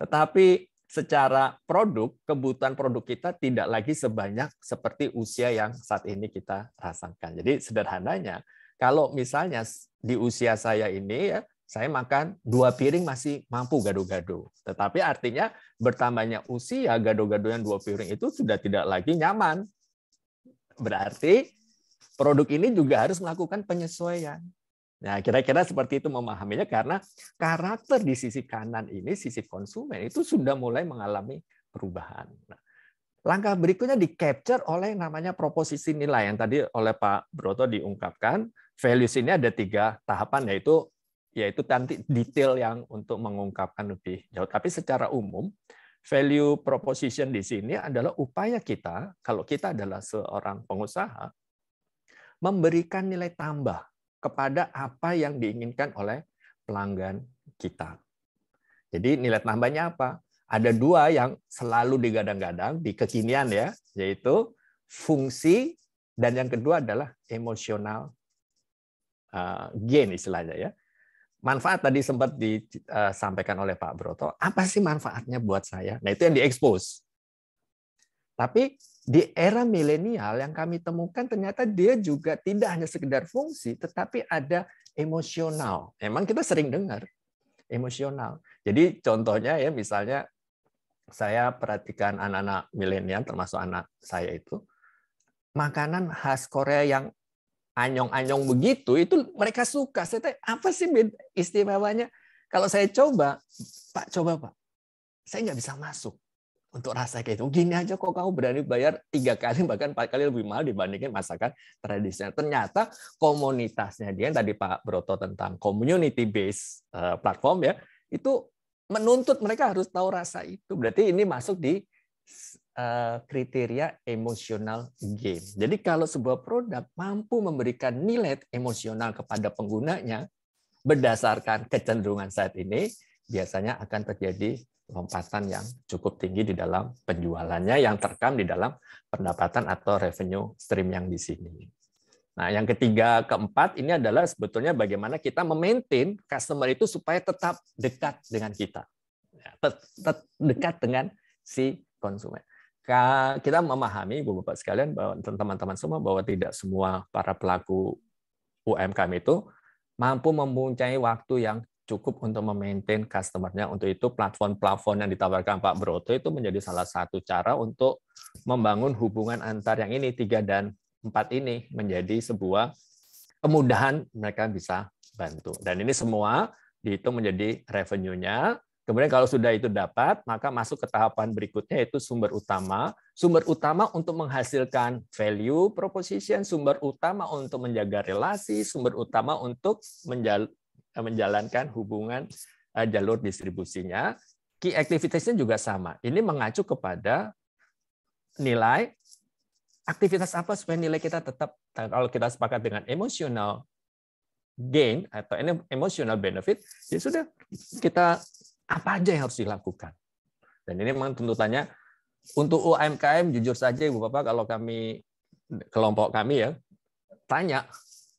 tetapi secara produk, kebutuhan produk kita tidak lagi sebanyak seperti usia yang saat ini kita rasakan. Jadi sederhananya, kalau misalnya di usia saya ini ya, saya makan dua piring masih mampu gado-gado. Tetapi artinya bertambahnya usia gado-gado yang dua piring itu sudah tidak lagi nyaman Berarti produk ini juga harus melakukan penyesuaian. Nah, kira-kira seperti itu memahaminya karena karakter di sisi kanan ini, sisi konsumen itu sudah mulai mengalami perubahan. Nah, langkah berikutnya di capture oleh namanya proposisi nilai yang tadi oleh Pak Broto diungkapkan. Values ini ada tiga tahapan yaitu yaitu nanti detail yang untuk mengungkapkan lebih jauh. Tapi secara umum value proposition di sini adalah upaya kita, kalau kita adalah seorang pengusaha, memberikan nilai tambah kepada apa yang diinginkan oleh pelanggan kita. Jadi nilai tambahnya apa? Ada dua yang selalu digadang-gadang di kekinian ya, yaitu fungsi dan yang kedua adalah emosional uh, gain istilahnya ya manfaat tadi sempat disampaikan eh, oleh Pak Broto, apa sih manfaatnya buat saya? Nah, itu yang diekspos. Tapi di era milenial yang kami temukan ternyata dia juga tidak hanya sekedar fungsi, tetapi ada emosional. Emang kita sering dengar emosional. Jadi contohnya ya misalnya saya perhatikan anak-anak milenial termasuk anak saya itu makanan khas Korea yang anyong-anyong begitu itu mereka suka. Saya tanya, apa sih istimewanya? Kalau saya coba, Pak coba Pak, saya nggak bisa masuk untuk rasa kayak itu. Gini aja kok kamu berani bayar tiga kali bahkan empat kali lebih mahal dibandingkan masakan tradisional. Ternyata komunitasnya dia yang tadi Pak Broto tentang community based eh, platform ya itu menuntut mereka harus tahu rasa itu. Berarti ini masuk di Eh, kriteria emosional game. Jadi kalau sebuah produk mampu memberikan nilai emosional kepada penggunanya berdasarkan kecenderungan saat ini, biasanya akan terjadi lompatan yang cukup tinggi di dalam penjualannya yang terekam di dalam pendapatan atau revenue stream yang di sini. Nah, yang ketiga, keempat ini adalah sebetulnya bagaimana kita memaintain customer itu supaya tetap dekat dengan kita. Ya, tetap Dekat dengan si konsumen kita memahami Ibu Bapak sekalian bahwa teman-teman semua bahwa tidak semua para pelaku UMKM itu mampu mempunyai waktu yang cukup untuk memaintain customernya. Untuk itu platform-platform yang ditawarkan Pak Broto itu menjadi salah satu cara untuk membangun hubungan antar yang ini tiga dan empat ini menjadi sebuah kemudahan mereka bisa bantu. Dan ini semua dihitung menjadi revenue-nya Kemudian kalau sudah itu dapat, maka masuk ke tahapan berikutnya yaitu sumber utama. Sumber utama untuk menghasilkan value proposition, sumber utama untuk menjaga relasi, sumber utama untuk menjalankan hubungan eh, jalur distribusinya. Key activities-nya juga sama. Ini mengacu kepada nilai aktivitas apa supaya nilai kita tetap eh, kalau kita sepakat dengan emotional gain atau emotional benefit ya sudah kita apa aja yang harus dilakukan? Dan ini memang tuntutannya untuk UMKM jujur saja Ibu Bapak kalau kami kelompok kami ya tanya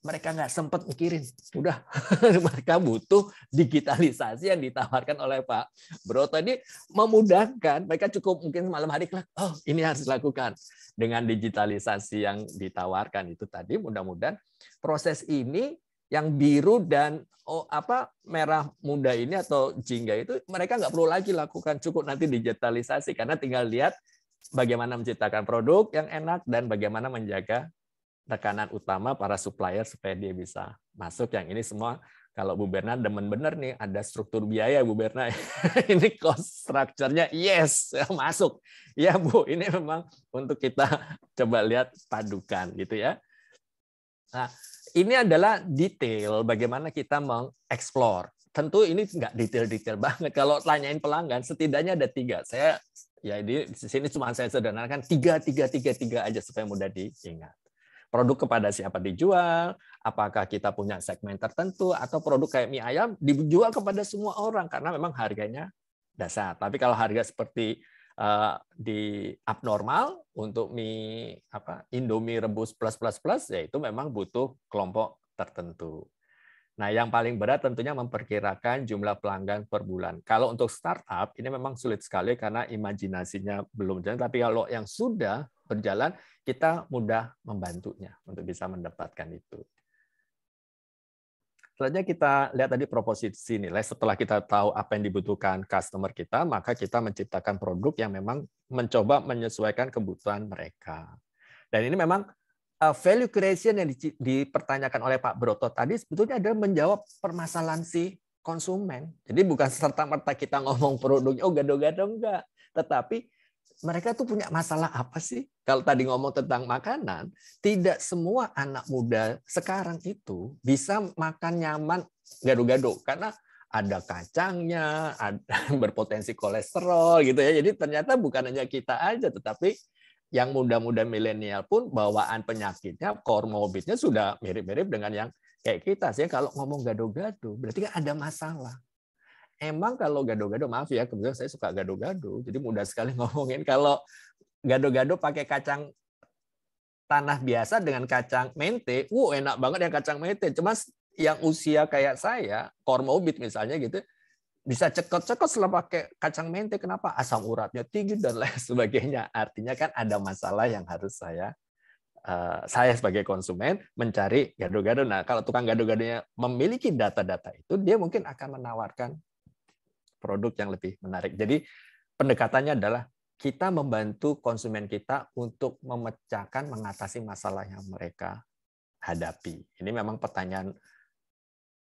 mereka nggak sempat mikirin. Udah, mereka butuh digitalisasi yang ditawarkan oleh Pak Bro tadi memudahkan. Mereka cukup mungkin malam hari kelak, oh ini harus dilakukan. Dengan digitalisasi yang ditawarkan itu tadi, mudah-mudahan proses ini yang biru dan oh, apa merah muda ini atau jingga itu mereka nggak perlu lagi lakukan cukup nanti digitalisasi karena tinggal lihat bagaimana menciptakan produk yang enak dan bagaimana menjaga tekanan utama para supplier supaya dia bisa masuk yang ini semua kalau Bu Berna demen bener nih ada struktur biaya Bu Berna ini cost structure-nya yes masuk ya Bu ini memang untuk kita coba lihat padukan gitu ya nah ini adalah detail bagaimana kita mengeksplor. Tentu ini nggak detail-detail banget. Kalau tanyain pelanggan, setidaknya ada tiga. Saya ya di sini cuma saya sederhanakan tiga, tiga, tiga, tiga aja supaya mudah diingat. Produk kepada siapa dijual, apakah kita punya segmen tertentu, atau produk kayak mie ayam dijual kepada semua orang karena memang harganya dasar. Tapi kalau harga seperti Eh, di abnormal untuk mie apa Indomie rebus plus plus plus yaitu memang butuh kelompok tertentu. Nah, yang paling berat tentunya memperkirakan jumlah pelanggan per bulan. Kalau untuk startup ini memang sulit sekali karena imajinasinya belum jalan, tapi kalau yang sudah berjalan kita mudah membantunya untuk bisa mendapatkan itu. Selanjutnya kita lihat tadi proposisi nilai. Setelah kita tahu apa yang dibutuhkan customer kita, maka kita menciptakan produk yang memang mencoba menyesuaikan kebutuhan mereka. Dan ini memang eh, value creation yang dipertanyakan oleh Pak Broto tadi sebetulnya adalah menjawab permasalahan si konsumen. Jadi bukan serta merta kita ngomong produknya oh gado-gado enggak, tetapi mereka tuh punya masalah apa sih? Kalau tadi ngomong tentang makanan, tidak semua anak muda sekarang itu bisa makan nyaman gado-gado karena ada kacangnya, ada berpotensi kolesterol gitu ya. Jadi ternyata bukan hanya kita aja, tetapi yang muda-muda milenial pun bawaan penyakitnya, kormobitnya sudah mirip-mirip dengan yang kayak kita sih. Kalau ngomong gado-gado, berarti kan ada masalah emang kalau gado-gado maaf ya kebetulan saya suka gado-gado jadi mudah sekali ngomongin kalau gado-gado pakai kacang tanah biasa dengan kacang mente wow enak banget yang kacang mente cuma yang usia kayak saya kormobit misalnya gitu bisa cekot-cekot setelah pakai kacang mente kenapa asam uratnya tinggi dan lain sebagainya artinya kan ada masalah yang harus saya eh, saya sebagai konsumen mencari gado-gado. Nah, kalau tukang gado-gadonya memiliki data-data itu, dia mungkin akan menawarkan produk yang lebih menarik. Jadi pendekatannya adalah kita membantu konsumen kita untuk memecahkan, mengatasi masalah yang mereka hadapi. Ini memang pertanyaan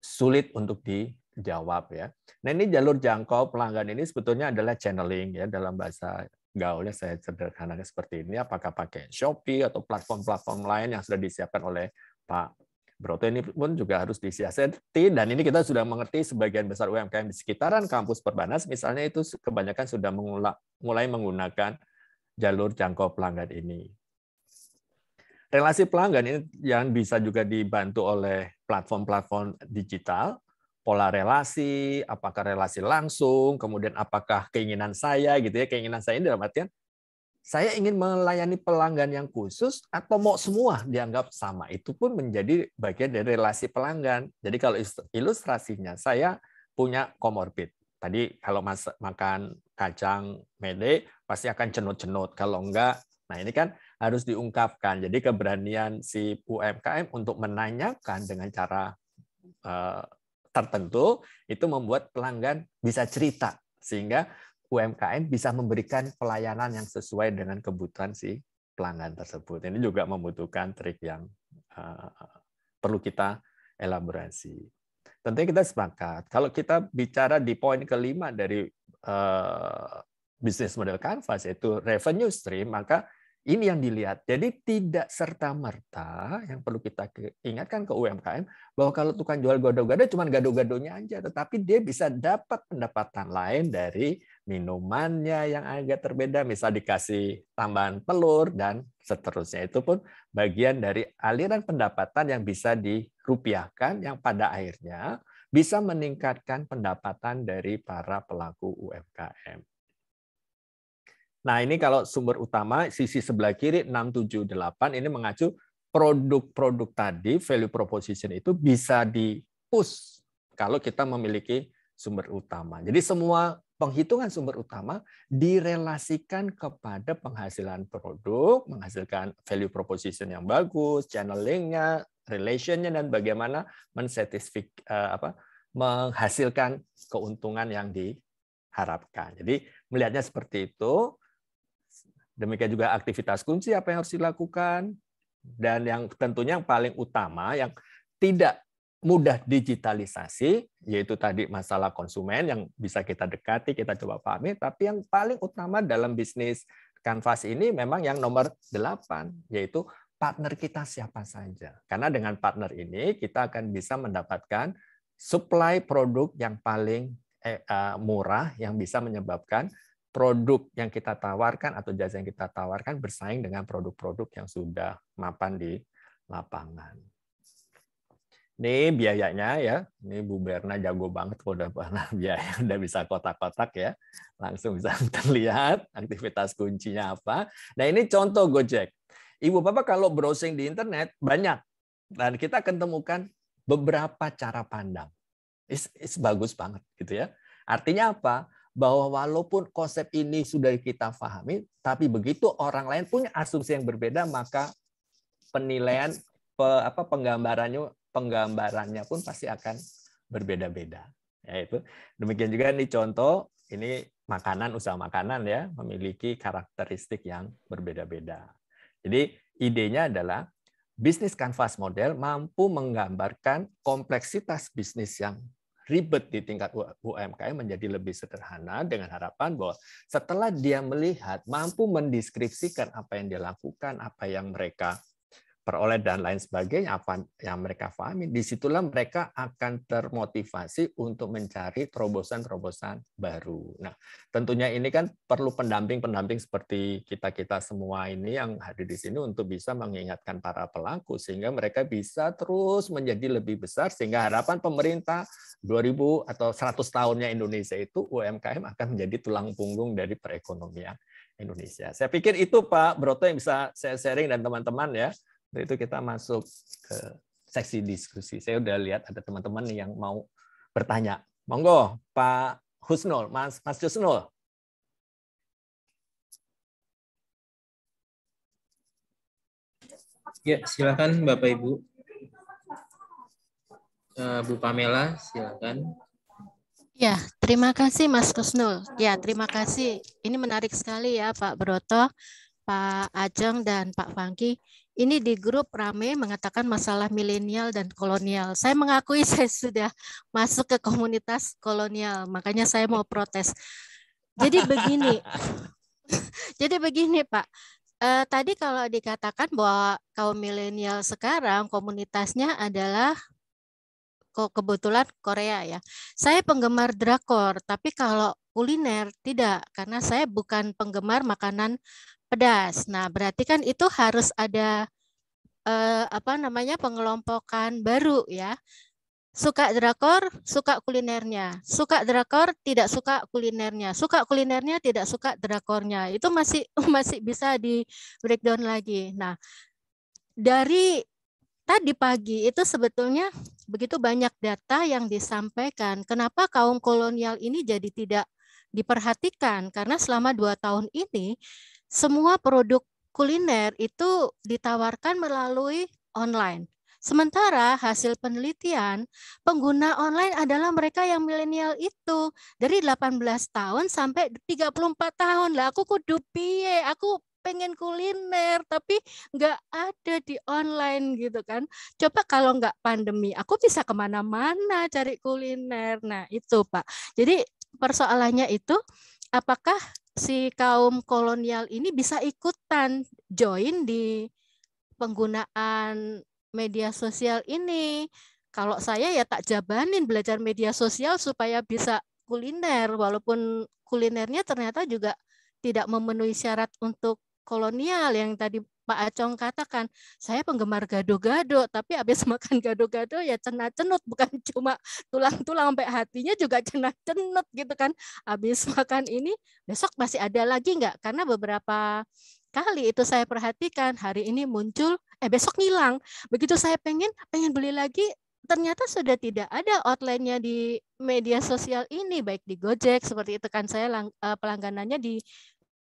sulit untuk dijawab ya. Nah ini jalur jangkau pelanggan ini sebetulnya adalah channeling ya dalam bahasa gaulnya saya sederhananya seperti ini. Apakah pakai Shopee atau platform-platform lain yang sudah disiapkan oleh Pak Broto ini pun juga harus disiasati dan ini kita sudah mengerti sebagian besar UMKM di sekitaran kampus Perbanas misalnya itu kebanyakan sudah mulai menggunakan jalur jangkau pelanggan ini. Relasi pelanggan ini yang bisa juga dibantu oleh platform-platform digital, pola relasi, apakah relasi langsung, kemudian apakah keinginan saya gitu ya, keinginan saya ini dalam artian saya ingin melayani pelanggan yang khusus atau mau semua dianggap sama itu pun menjadi bagian dari relasi pelanggan. Jadi kalau ilustrasinya saya punya komorbid. Tadi kalau mas makan kacang mede pasti akan cenut-cenut. Kalau enggak, nah ini kan harus diungkapkan. Jadi keberanian si UMKM untuk menanyakan dengan cara eh, tertentu itu membuat pelanggan bisa cerita sehingga UMKM bisa memberikan pelayanan yang sesuai dengan kebutuhan si pelanggan tersebut. Ini juga membutuhkan trik yang uh, perlu kita elaborasi. Tentunya kita sepakat. Kalau kita bicara di poin kelima dari uh, bisnis model canvas yaitu revenue stream, maka ini yang dilihat. Jadi tidak serta-merta yang perlu kita ingatkan ke UMKM bahwa kalau tukang jual gado-gado cuma gado-gadonya aja, tetapi dia bisa dapat pendapatan lain dari minumannya yang agak terbeda, misal dikasih tambahan telur dan seterusnya. Itu pun bagian dari aliran pendapatan yang bisa dirupiahkan yang pada akhirnya bisa meningkatkan pendapatan dari para pelaku UMKM. Nah, ini kalau sumber utama sisi sebelah kiri 678 ini mengacu produk-produk tadi value proposition itu bisa di push kalau kita memiliki sumber utama. Jadi semua penghitungan sumber utama direlasikan kepada penghasilan produk, menghasilkan value proposition yang bagus, channelingnya, relationnya, dan bagaimana mensatisfik eh, apa menghasilkan keuntungan yang diharapkan. Jadi melihatnya seperti itu. Demikian juga aktivitas kunci apa yang harus dilakukan dan yang tentunya yang paling utama yang tidak mudah digitalisasi, yaitu tadi masalah konsumen yang bisa kita dekati, kita coba pahami, tapi yang paling utama dalam bisnis kanvas ini memang yang nomor delapan yaitu partner kita siapa saja. Karena dengan partner ini kita akan bisa mendapatkan supply produk yang paling eh, eh, murah yang bisa menyebabkan produk yang kita tawarkan atau jasa yang kita tawarkan bersaing dengan produk-produk yang sudah mapan di lapangan. Ini biayanya ya. Ini Bu Berna jago banget kalau udah pernah biaya udah bisa kotak-kotak ya. Langsung bisa terlihat aktivitas kuncinya apa. Nah, ini contoh Gojek. Ibu Bapak kalau browsing di internet banyak dan kita akan temukan beberapa cara pandang. It's, it's bagus banget gitu ya. Artinya apa? Bahwa walaupun konsep ini sudah kita pahami, tapi begitu orang lain punya asumsi yang berbeda, maka penilaian apa penggambarannya penggambarannya pun pasti akan berbeda-beda. Ya, itu. demikian juga nih contoh ini makanan usaha makanan ya memiliki karakteristik yang berbeda-beda. Jadi idenya adalah bisnis kanvas model mampu menggambarkan kompleksitas bisnis yang ribet di tingkat UMKM menjadi lebih sederhana dengan harapan bahwa setelah dia melihat mampu mendeskripsikan apa yang dia lakukan, apa yang mereka peroleh dan lain sebagainya apa yang mereka pahami disitulah mereka akan termotivasi untuk mencari terobosan-terobosan baru. Nah tentunya ini kan perlu pendamping-pendamping seperti kita kita semua ini yang hadir di sini untuk bisa mengingatkan para pelaku sehingga mereka bisa terus menjadi lebih besar sehingga harapan pemerintah 2000 atau 100 tahunnya Indonesia itu UMKM akan menjadi tulang punggung dari perekonomian Indonesia. Saya pikir itu Pak Broto yang bisa saya sharing dan teman-teman ya itu kita masuk ke seksi diskusi. Saya udah lihat ada teman-teman yang mau bertanya. Monggo, Pak Husnul, Mas Mas Husnul. Ya, silakan Bapak Ibu. Eh, Bu Pamela, silakan. Ya, terima kasih Mas Kusnul. Ya, terima kasih. Ini menarik sekali ya Pak Broto, Pak Ajeng, dan Pak Fangki ini di grup rame mengatakan masalah milenial dan kolonial. Saya mengakui saya sudah masuk ke komunitas kolonial, makanya saya mau protes. Jadi begini, jadi begini Pak, eh, tadi kalau dikatakan bahwa kaum milenial sekarang komunitasnya adalah kok kebetulan Korea ya. Saya penggemar drakor, tapi kalau kuliner tidak karena saya bukan penggemar makanan pedas. Nah, berarti kan itu harus ada eh, apa namanya pengelompokan baru ya. Suka drakor, suka kulinernya. Suka drakor, tidak suka kulinernya. Suka kulinernya, tidak suka drakornya. Itu masih masih bisa di breakdown lagi. Nah, dari tadi pagi itu sebetulnya begitu banyak data yang disampaikan. Kenapa kaum kolonial ini jadi tidak diperhatikan? Karena selama dua tahun ini semua produk kuliner itu ditawarkan melalui online. Sementara hasil penelitian, pengguna online adalah mereka yang milenial itu. Dari 18 tahun sampai 34 tahun. Lah aku kudu piye? Aku pengen kuliner tapi nggak ada di online gitu kan coba kalau nggak pandemi aku bisa kemana-mana cari kuliner nah itu pak jadi persoalannya itu apakah si kaum kolonial ini bisa ikutan join di penggunaan media sosial ini. Kalau saya ya tak jabanin belajar media sosial supaya bisa kuliner walaupun kulinernya ternyata juga tidak memenuhi syarat untuk kolonial yang tadi Pak Acong katakan, saya penggemar gado-gado, tapi habis makan gado-gado ya cenat-cenut, bukan cuma tulang-tulang sampai hatinya juga cenat-cenut gitu kan. Habis makan ini, besok masih ada lagi nggak? Karena beberapa kali itu saya perhatikan hari ini muncul, eh besok ngilang. Begitu saya pengen, pengen beli lagi, ternyata sudah tidak ada outline-nya di media sosial ini baik di Gojek seperti itu kan saya eh, pelangganannya di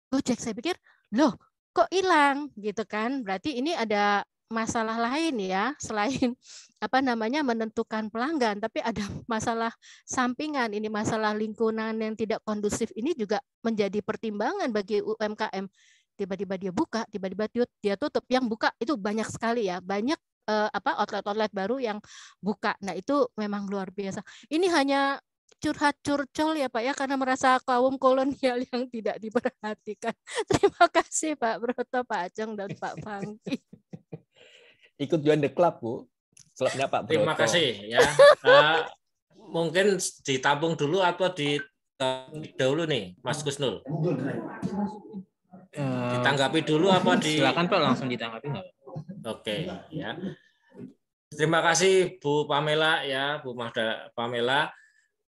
Gojek saya pikir loh kok hilang gitu kan berarti ini ada masalah lain ya selain apa namanya menentukan pelanggan tapi ada masalah sampingan ini masalah lingkungan yang tidak kondusif ini juga menjadi pertimbangan bagi UMKM tiba-tiba dia buka tiba-tiba dia tutup yang buka itu banyak sekali ya banyak eh, apa outlet-outlet baru yang buka nah itu memang luar biasa ini hanya curhat curcol ya Pak ya karena merasa kaum kolonial yang tidak diperhatikan. Terima kasih Pak Broto, Pak Ajeng dan Pak Pangki. Ikut join the club Bu. Klubnya Pak Broto. Terima kasih ya. Uh, mungkin ditabung dulu atau di eh, dahulu nih Mas Kusnul. Eh, ditanggapi dulu apa di Silakan Pak langsung ditanggapi Oke, okay, ya. Terima kasih Bu Pamela ya, Bu Mahda Pamela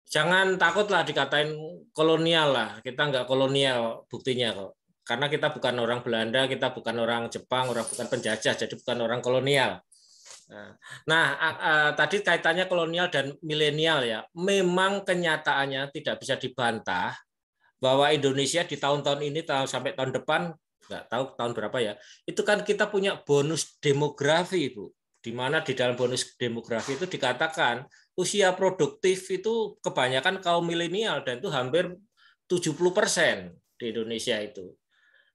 jangan takutlah dikatain kolonial lah. Kita nggak kolonial buktinya kok. Karena kita bukan orang Belanda, kita bukan orang Jepang, orang bukan penjajah, jadi bukan orang kolonial. Nah, nah tadi kaitannya kolonial dan milenial ya. Memang kenyataannya tidak bisa dibantah bahwa Indonesia di tahun-tahun ini sampai tahun depan nggak tahu tahun berapa ya. Itu kan kita punya bonus demografi, Bu. Di mana di dalam bonus demografi itu dikatakan usia produktif itu kebanyakan kaum milenial dan itu hampir 70% di Indonesia itu.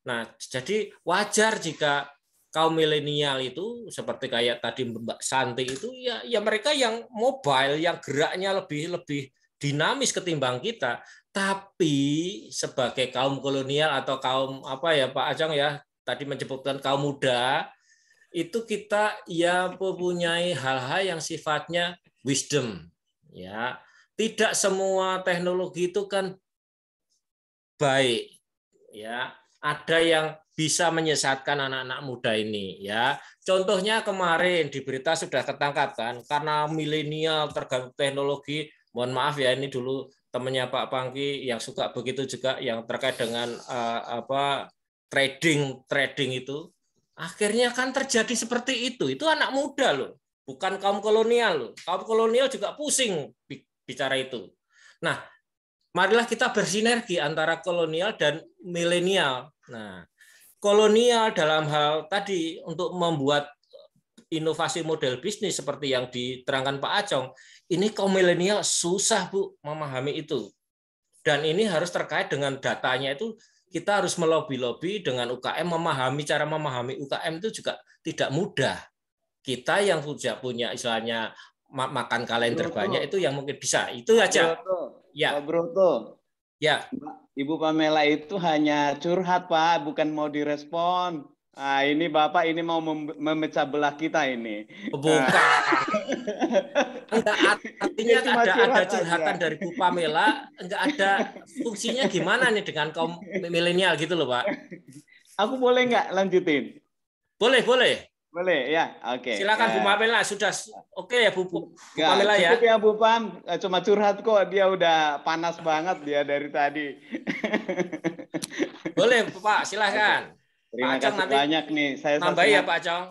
Nah, jadi wajar jika kaum milenial itu seperti kayak tadi Mbak Santi itu ya ya mereka yang mobile, yang geraknya lebih lebih dinamis ketimbang kita. Tapi sebagai kaum kolonial atau kaum apa ya Pak Ajang ya tadi menyebutkan kaum muda itu kita ya mempunyai hal-hal yang sifatnya wisdom ya tidak semua teknologi itu kan baik ya ada yang bisa menyesatkan anak-anak muda ini ya contohnya kemarin di berita sudah ketangkap kan karena milenial tergantung teknologi mohon maaf ya ini dulu temennya Pak Pangki yang suka begitu juga yang terkait dengan uh, apa trading trading itu Akhirnya kan terjadi seperti itu. Itu anak muda loh, bukan kaum kolonial loh. Kaum kolonial juga pusing bicara itu. Nah, marilah kita bersinergi antara kolonial dan milenial. Nah, kolonial dalam hal tadi untuk membuat inovasi model bisnis seperti yang diterangkan Pak Acong, ini kaum milenial susah Bu memahami itu. Dan ini harus terkait dengan datanya itu kita harus melobi-lobi dengan UKM memahami cara memahami UKM itu juga tidak mudah. Kita yang sudah punya istilahnya makan kalender Broto. banyak itu yang mungkin bisa. Itu aja. Iya, ya. Broto. Ya. Ibu Pamela itu hanya curhat, Pak, bukan mau direspon. Ah, ini Bapak ini mau mem memecah belah kita ini. Oh, bukan. artinya tidak ada ada curhatan dari Bu Pamela, enggak ada fungsinya gimana nih dengan kaum milenial gitu loh, Pak. Aku boleh nggak lanjutin? Boleh, boleh. Boleh ya, oke. Okay. Silakan Bu eh, Pamela sudah oke okay ya Bu, Bu, Bu Pamela ya. Cukup ya Bu Pam, eh, cuma curhat kok dia udah panas banget dia dari tadi. Boleh Pak, silakan. Terima Pak kasih nanti banyak nih. Saya nambah ya Pak Acong.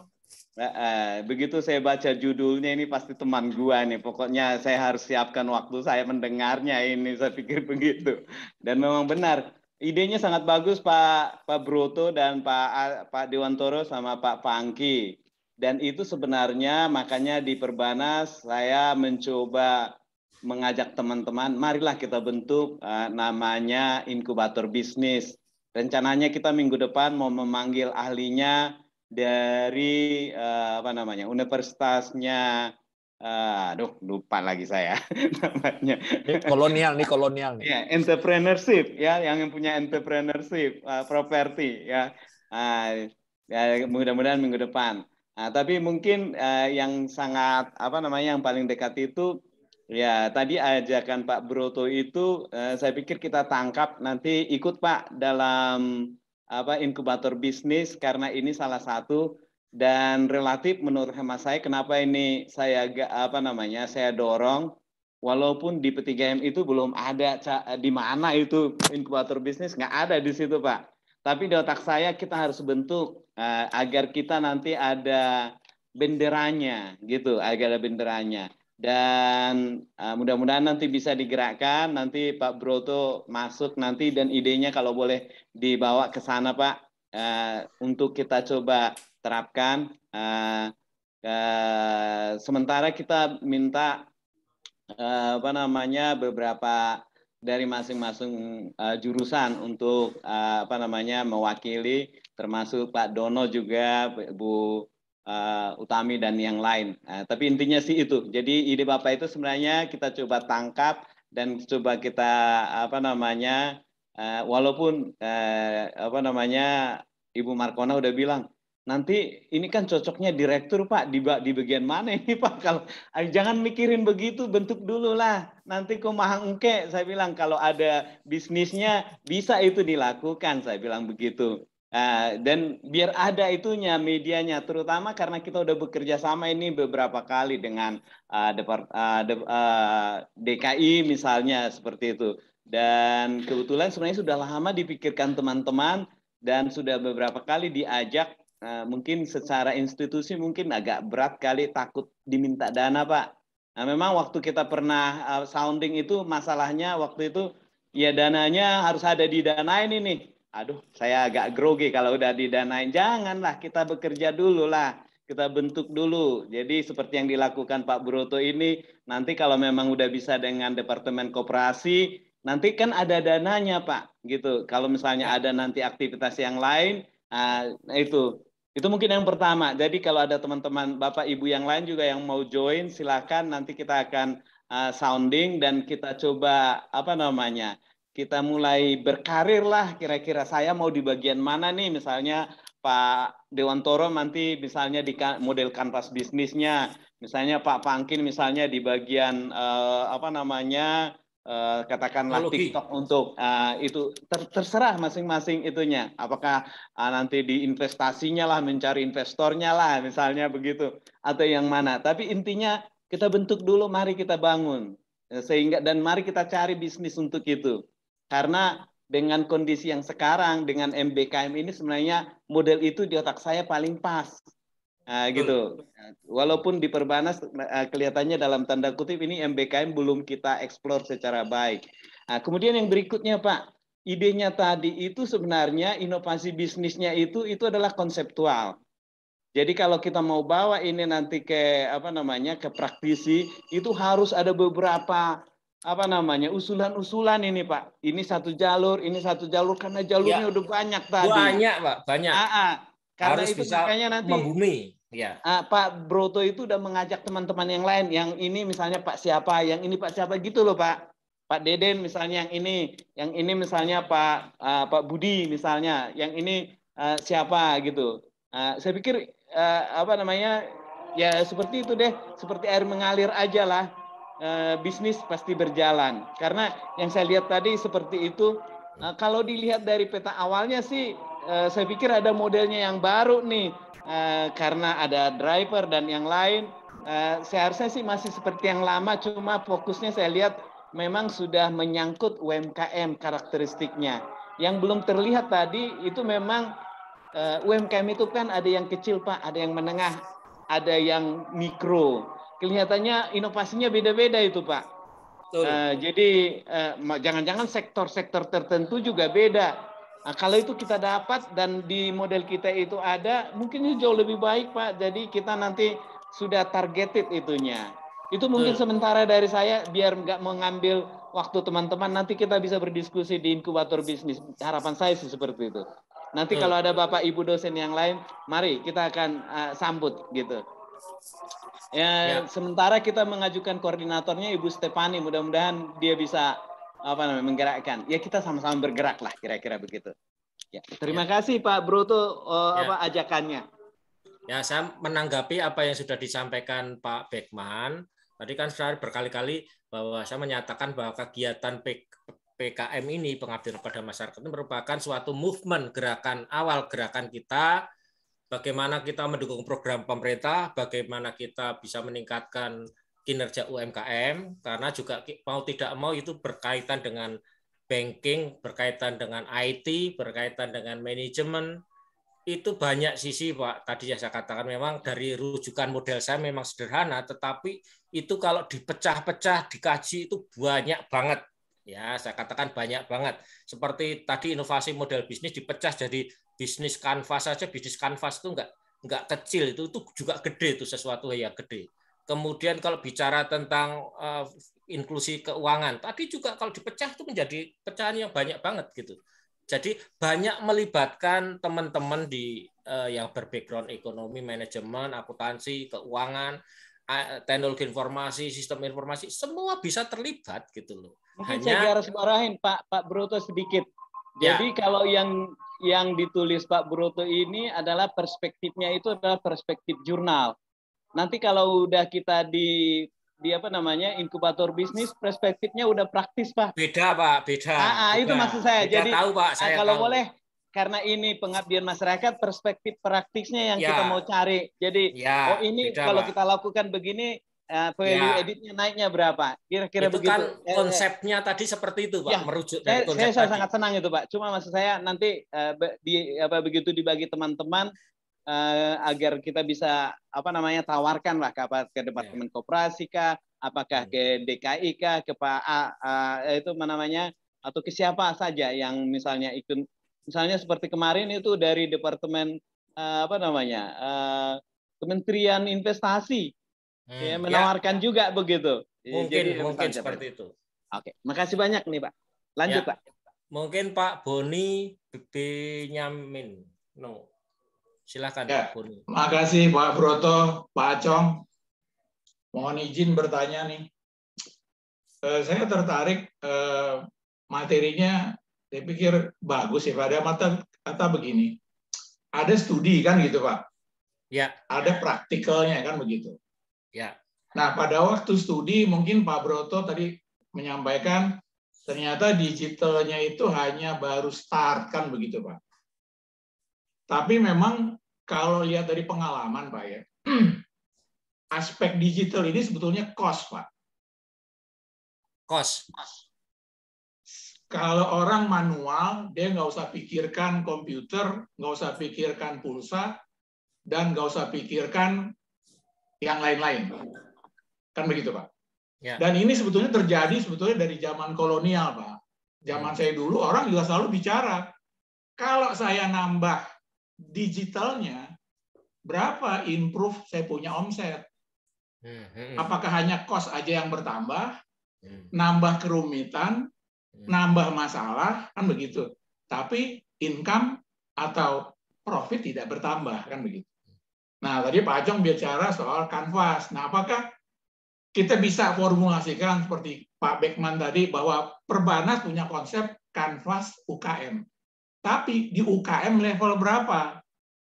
Eh, eh, begitu saya baca judulnya ini pasti teman gua nih. Pokoknya saya harus siapkan waktu saya mendengarnya ini. Saya pikir begitu. Dan memang benar. Idenya sangat bagus Pak Pak Broto dan Pak Pak Dewantoro sama Pak Pangki. Dan itu sebenarnya makanya di Perbanas saya mencoba mengajak teman-teman, marilah kita bentuk uh, namanya inkubator bisnis rencananya kita minggu depan mau memanggil ahlinya dari uh, apa namanya universitasnya uh, aduh lupa lagi saya namanya ini kolonial nih kolonial nih yeah, entrepreneurship ya yang punya entrepreneurship uh, properti ya uh, ya mudah-mudahan minggu depan nah, tapi mungkin uh, yang sangat apa namanya yang paling dekat itu Ya, tadi ajakan Pak Broto itu eh, saya pikir kita tangkap nanti ikut Pak dalam apa inkubator bisnis karena ini salah satu dan relatif menurut hemat saya kenapa ini saya apa namanya saya dorong walaupun di P3M itu belum ada eh, di mana itu inkubator bisnis nggak ada di situ Pak. Tapi di otak saya kita harus bentuk eh, agar kita nanti ada benderanya gitu, agar ada benderanya dan uh, mudah-mudahan nanti bisa digerakkan nanti Pak Broto masuk nanti dan idenya kalau boleh dibawa ke sana Pak uh, untuk kita coba terapkan uh, uh, sementara kita minta uh, apa namanya beberapa dari masing-masing uh, jurusan untuk uh, apa namanya mewakili termasuk Pak Dono juga Bu uh, Utami dan yang lain. Uh, tapi intinya sih itu. Jadi ide Bapak itu sebenarnya kita coba tangkap dan coba kita apa namanya uh, walaupun uh, apa namanya Ibu Markona udah bilang nanti ini kan cocoknya direktur Pak di di bagian mana ini Pak kalau jangan mikirin begitu bentuk dulu lah nanti kumaha engke saya bilang kalau ada bisnisnya bisa itu dilakukan saya bilang begitu Nah, dan biar ada itunya medianya, terutama karena kita udah bekerja sama ini beberapa kali dengan uh, eh, Depart, uh, eh, De, uh, eh, DKI misalnya seperti itu. Dan kebetulan sebenarnya sudah lama dipikirkan teman-teman dan sudah beberapa kali diajak. Uh, mungkin secara institusi mungkin agak berat kali takut diminta dana pak. Nah memang waktu kita pernah uh, sounding itu masalahnya waktu itu ya dananya harus ada di dana ini nih aduh saya agak grogi kalau udah didanain janganlah kita bekerja dulu lah kita bentuk dulu jadi seperti yang dilakukan Pak Broto ini nanti kalau memang udah bisa dengan departemen koperasi nanti kan ada dananya Pak gitu kalau misalnya ada nanti aktivitas yang lain nah itu itu mungkin yang pertama jadi kalau ada teman-teman Bapak Ibu yang lain juga yang mau join silakan nanti kita akan ah, sounding dan kita coba apa namanya kita mulai berkarir lah kira-kira saya mau di bagian mana nih misalnya Pak Dewantoro nanti misalnya di model kanvas bisnisnya misalnya Pak Pangkin misalnya di bagian uh, apa namanya uh, katakanlah Halo, TikTok Ki. untuk uh, itu ter terserah masing-masing itunya apakah uh, nanti di investasinya lah mencari investornya lah misalnya begitu atau yang mana tapi intinya kita bentuk dulu mari kita bangun sehingga dan mari kita cari bisnis untuk itu karena dengan kondisi yang sekarang dengan MBKM ini sebenarnya model itu di otak saya paling pas. Nah, gitu. Walaupun di Perbanas ah, kelihatannya dalam tanda kutip ini MBKM belum kita eksplor secara baik. Nah, kemudian yang berikutnya Pak, idenya tadi itu sebenarnya inovasi bisnisnya itu itu adalah konseptual. Jadi kalau kita mau bawa ini nanti ke apa namanya ke praktisi itu harus ada beberapa apa namanya usulan-usulan ini pak ini satu jalur ini satu jalur karena jalurnya ya. udah banyak tadi banyak pak banyak Aa, ah, ah. karena harus itu bisa makanya nanti membumi ya Aa, ah, pak Broto itu udah mengajak teman-teman yang lain yang ini misalnya pak siapa yang ini pak siapa gitu loh pak Pak Deden misalnya yang ini yang ini misalnya Pak uh, Pak Budi misalnya yang ini uh, siapa gitu uh, saya pikir uh, apa namanya ya seperti itu deh seperti air mengalir aja lah Eh, bisnis pasti berjalan. Karena yang saya lihat tadi seperti itu. Eh, kalau dilihat dari peta awalnya sih, eh, saya pikir ada modelnya yang baru nih, karena ada driver dan yang lain. saya seharusnya sih masih seperti yang lama, cuma fokusnya saya lihat memang sudah menyangkut UMKM karakteristiknya. Yang belum terlihat tadi itu memang UMKM itu kan ada yang kecil Pak, ada yang menengah, ada yang mikro kelihatannya inovasinya beda-beda itu Pak. Uh, jadi uh, jangan-jangan sektor-sektor tertentu juga beda. Nah, kalau itu kita dapat dan di model kita itu ada, mungkin itu jauh lebih baik Pak. Jadi kita nanti sudah targeted itunya. Itu mungkin Betul. sementara dari saya biar nggak mengambil waktu teman-teman. Nanti kita bisa berdiskusi di inkubator bisnis. Harapan saya sih seperti itu. Nanti kalau ada bapak ibu dosen yang lain, mari kita akan uh, sambut gitu. Ya, ya. sementara kita mengajukan koordinatornya Ibu Stepani mudah-mudahan dia bisa apa namanya menggerakkan. Ya kita sama-sama bergerak lah kira-kira begitu. Ya, terima ya. kasih Pak Broto uh, ya. apa ajakannya. Ya, saya menanggapi apa yang sudah disampaikan Pak Beckman. Tadi kan saya berkali-kali bahwa saya menyatakan bahwa kegiatan PKM ini pengabdian kepada masyarakat ini merupakan suatu movement gerakan awal gerakan kita bagaimana kita mendukung program pemerintah, bagaimana kita bisa meningkatkan kinerja UMKM karena juga mau tidak mau itu berkaitan dengan banking, berkaitan dengan IT, berkaitan dengan manajemen. Itu banyak sisi, Pak. Tadi yang saya katakan memang dari rujukan model saya memang sederhana, tetapi itu kalau dipecah-pecah, dikaji itu banyak banget. Ya, saya katakan banyak banget. Seperti tadi inovasi model bisnis dipecah jadi bisnis kanvas saja bisnis kanvas itu enggak enggak kecil itu itu juga gede itu sesuatu ya gede. Kemudian kalau bicara tentang uh, inklusi keuangan, tadi juga kalau dipecah itu menjadi pecahan yang banyak banget gitu. Jadi banyak melibatkan teman-teman di uh, yang berbackground ekonomi, manajemen, akuntansi, keuangan, teknologi informasi, sistem informasi, semua bisa terlibat gitu loh. Mungkin Hanya, saya harus marahin Pak Pak Broto sedikit. Ya. Jadi ya. kalau yang yang ditulis Pak Broto ini adalah perspektifnya itu adalah perspektif jurnal. Nanti kalau udah kita di di apa namanya inkubator bisnis perspektifnya udah praktis pak. Beda pak, beda. Ah, ah itu maksud saya. Beda Jadi tahu pak, ah, saya kalau tahu. boleh karena ini pengabdian masyarakat perspektif praktisnya yang ya. kita mau cari. Jadi ya, oh ini beda, kalau pak. kita lakukan begini uh, value ya. editnya naiknya berapa kira-kira begitu kan eh, eh. konsepnya eh, tadi seperti itu pak ya, merujuk dari saya, konsep saya tadi. sangat senang itu pak cuma maksud saya nanti uh, di apa begitu dibagi teman-teman uh, agar kita bisa apa namanya tawarkan lah ke, ke ya. departemen ya. koperasi kah apakah ke hmm. DKI kah ke Pak A, uh, itu namanya atau ke siapa saja yang misalnya ikut misalnya seperti kemarin itu dari departemen uh, apa namanya uh, Kementerian Investasi Hmm, ya, menawarkan ya. juga begitu. Mungkin iya, Jadi, mungkin seperti itu. Oke, makasih banyak nih Pak. Lanjut ya. Pak. Mungkin Pak Boni Benyamin. No. Silakan ya. Pak Boni. Makasih Pak Broto, Pak Acong. Mohon izin bertanya nih. Eh, saya tertarik eh, materinya saya pikir bagus ya pada mata kata begini. Ada studi kan gitu Pak. Ya. Ada praktikalnya kan begitu. Ya. Nah, pada waktu studi mungkin Pak Broto tadi menyampaikan ternyata digitalnya itu hanya baru start kan begitu Pak. Tapi memang kalau lihat dari pengalaman Pak ya, aspek digital ini sebetulnya kos Pak. Kos. Kalau orang manual, dia nggak usah pikirkan komputer, nggak usah pikirkan pulsa, dan nggak usah pikirkan yang lain-lain. Kan begitu, Pak. Ya. Dan ini sebetulnya terjadi sebetulnya dari zaman kolonial, Pak. Zaman hmm. saya dulu orang juga selalu bicara, kalau saya nambah digitalnya, berapa improve saya punya omset? Hmm, hmm. Apakah hanya cost aja yang bertambah, nambah kerumitan, nambah masalah, kan begitu. Tapi income atau profit tidak bertambah, kan begitu. Nah, tadi Pak Acong bicara soal kanvas. Nah, apakah kita bisa formulasikan seperti Pak Beckman tadi bahwa Perbanas punya konsep kanvas UKM. Tapi di UKM level berapa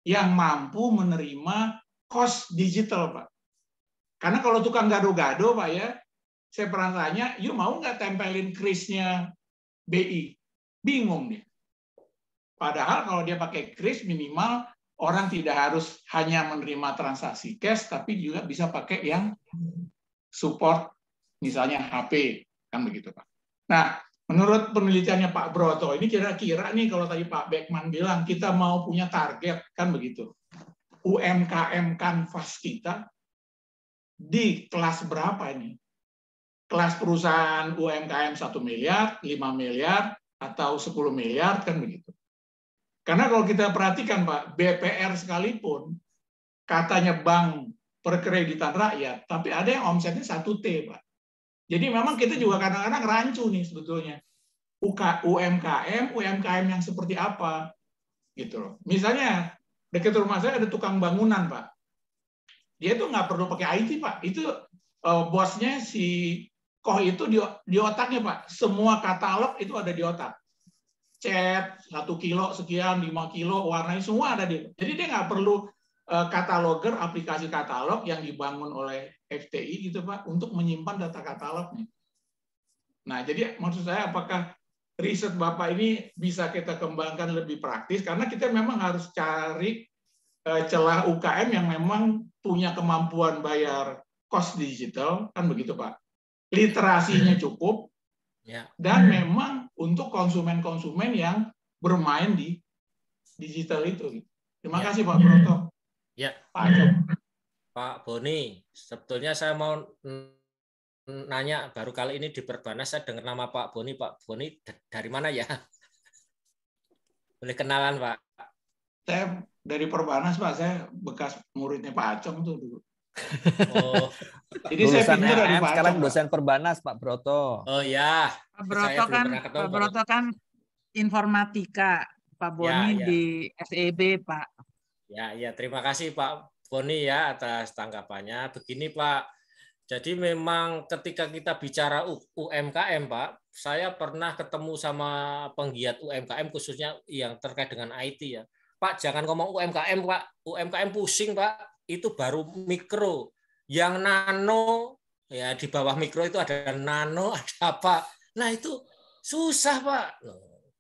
yang mampu menerima cost digital, Pak? Karena kalau tukang gado-gado, Pak ya, saya pernah tanya, yuk mau nggak tempelin krisnya BI? Bingung nih. Padahal kalau dia pakai kris minimal orang tidak harus hanya menerima transaksi cash, tapi juga bisa pakai yang support misalnya HP, kan begitu Pak. Nah, menurut penelitiannya Pak Broto, ini kira-kira nih kalau tadi Pak Beckman bilang kita mau punya target, kan begitu. UMKM kanvas kita di kelas berapa ini? Kelas perusahaan UMKM 1 miliar, 5 miliar, atau 10 miliar, kan begitu. Karena kalau kita perhatikan Pak, BPR sekalipun katanya bank perkreditan rakyat, tapi ada yang omsetnya satu t Pak. Jadi memang kita juga kadang-kadang rancu nih sebetulnya. UK, UMKM, UMKM yang seperti apa gitu loh. Misalnya dekat rumah saya ada tukang bangunan Pak. Dia itu nggak perlu pakai IT Pak. Itu uh, bosnya si Koh itu di, di otaknya Pak. Semua katalog itu ada di otak cat, satu kilo sekian, lima kilo, warnanya semua ada di. Jadi dia nggak perlu eh, kataloger aplikasi katalog yang dibangun oleh FTI gitu Pak untuk menyimpan data katalognya. Nah, jadi maksud saya apakah riset Bapak ini bisa kita kembangkan lebih praktis karena kita memang harus cari eh, celah UKM yang memang punya kemampuan bayar cost digital kan begitu Pak. Literasinya cukup. Ya. Dan memang untuk konsumen-konsumen yang bermain di digital itu. Terima ya. kasih Pak Broto. Ya. Pak Aco. Pak Boni, sebetulnya saya mau nanya baru kali ini di Perbanas saya dengar nama Pak Boni. Pak Boni dari mana ya? Boleh kenalan Pak? Saya dari Perbanas Pak, saya bekas muridnya Pak Acong tuh dulu. Oh. Jadi Lulusan saya pikir RM sekarang dosen perbanas Pak Broto. Oh ya. Pak Broto kan Pak Broto kan informatika. Pak iya, Boni ya, ya. di SEB Pak. Ya ya terima kasih Pak Boni ya atas tanggapannya. Begini Pak, jadi memang ketika kita bicara UMKM Pak, saya pernah ketemu sama penggiat UMKM khususnya yang terkait dengan IT ya. Pak jangan ngomong UMKM Pak, UMKM pusing Pak itu baru mikro. Yang nano ya di bawah mikro itu ada nano, ada apa. Nah, itu susah, Pak.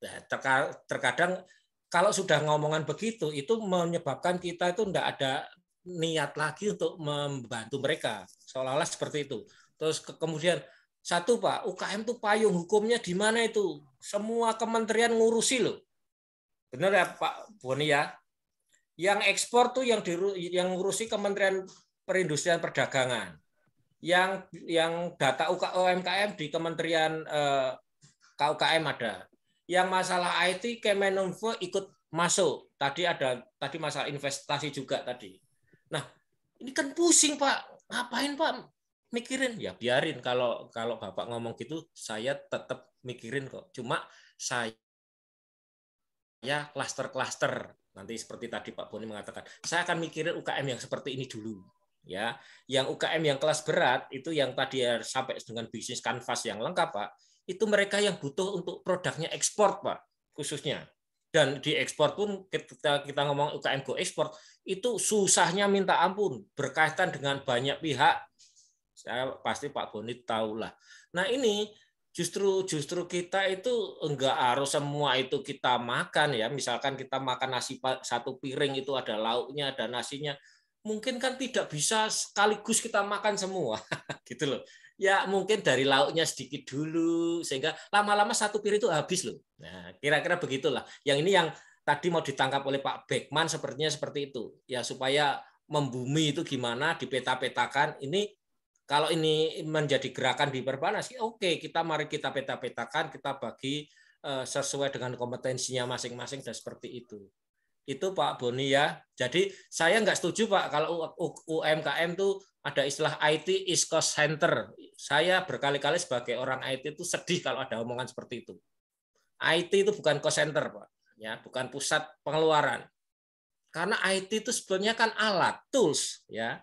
Nah, terkadang kalau sudah ngomongan begitu itu menyebabkan kita itu tidak ada niat lagi untuk membantu mereka. Seolah-olah seperti itu. Terus ke kemudian satu Pak, UKM itu payung hukumnya di mana itu? Semua kementerian ngurusi loh. Benar ya Pak Boni ya? Yang ekspor tuh yang di, yang ngurusi Kementerian Perindustrian Perdagangan. Yang yang data UMKM di Kementerian eh, KUKM ada. Yang masalah IT Kemeninfo ikut masuk. Tadi ada tadi masalah investasi juga tadi. Nah, ini kan pusing, Pak. Ngapain, Pak? Mikirin ya biarin kalau kalau Bapak ngomong gitu saya tetap mikirin kok. Cuma saya ya klaster-klaster Nanti seperti tadi Pak Boni mengatakan, saya akan mikirin UKM yang seperti ini dulu. Ya, yang UKM yang kelas berat itu yang tadi ya sampai dengan bisnis kanvas yang lengkap, Pak, itu mereka yang butuh untuk produknya ekspor, Pak, khususnya. Dan di ekspor pun kita kita ngomong UKM go ekspor itu susahnya minta ampun berkaitan dengan banyak pihak. Saya pasti Pak Boni tahulah. Nah, ini justru justru kita itu enggak harus semua itu kita makan ya misalkan kita makan nasi satu piring itu ada lauknya ada nasinya mungkin kan tidak bisa sekaligus kita makan semua gitu loh ya mungkin dari lauknya sedikit dulu sehingga lama-lama satu piring itu habis loh nah kira-kira begitulah yang ini yang tadi mau ditangkap oleh Pak Beckman sepertinya seperti itu ya supaya membumi itu gimana dipeta-petakan ini kalau ini menjadi gerakan di sih ya oke kita mari kita peta-petakan, kita bagi eh, sesuai dengan kompetensinya masing-masing dan seperti itu. Itu Pak Boni ya. Jadi saya nggak setuju Pak kalau UMKM itu ada istilah IT is cost center. Saya berkali-kali sebagai orang IT itu sedih kalau ada omongan seperti itu. IT itu bukan cost center, Pak. Ya, bukan pusat pengeluaran. Karena IT itu sebenarnya kan alat, tools, ya.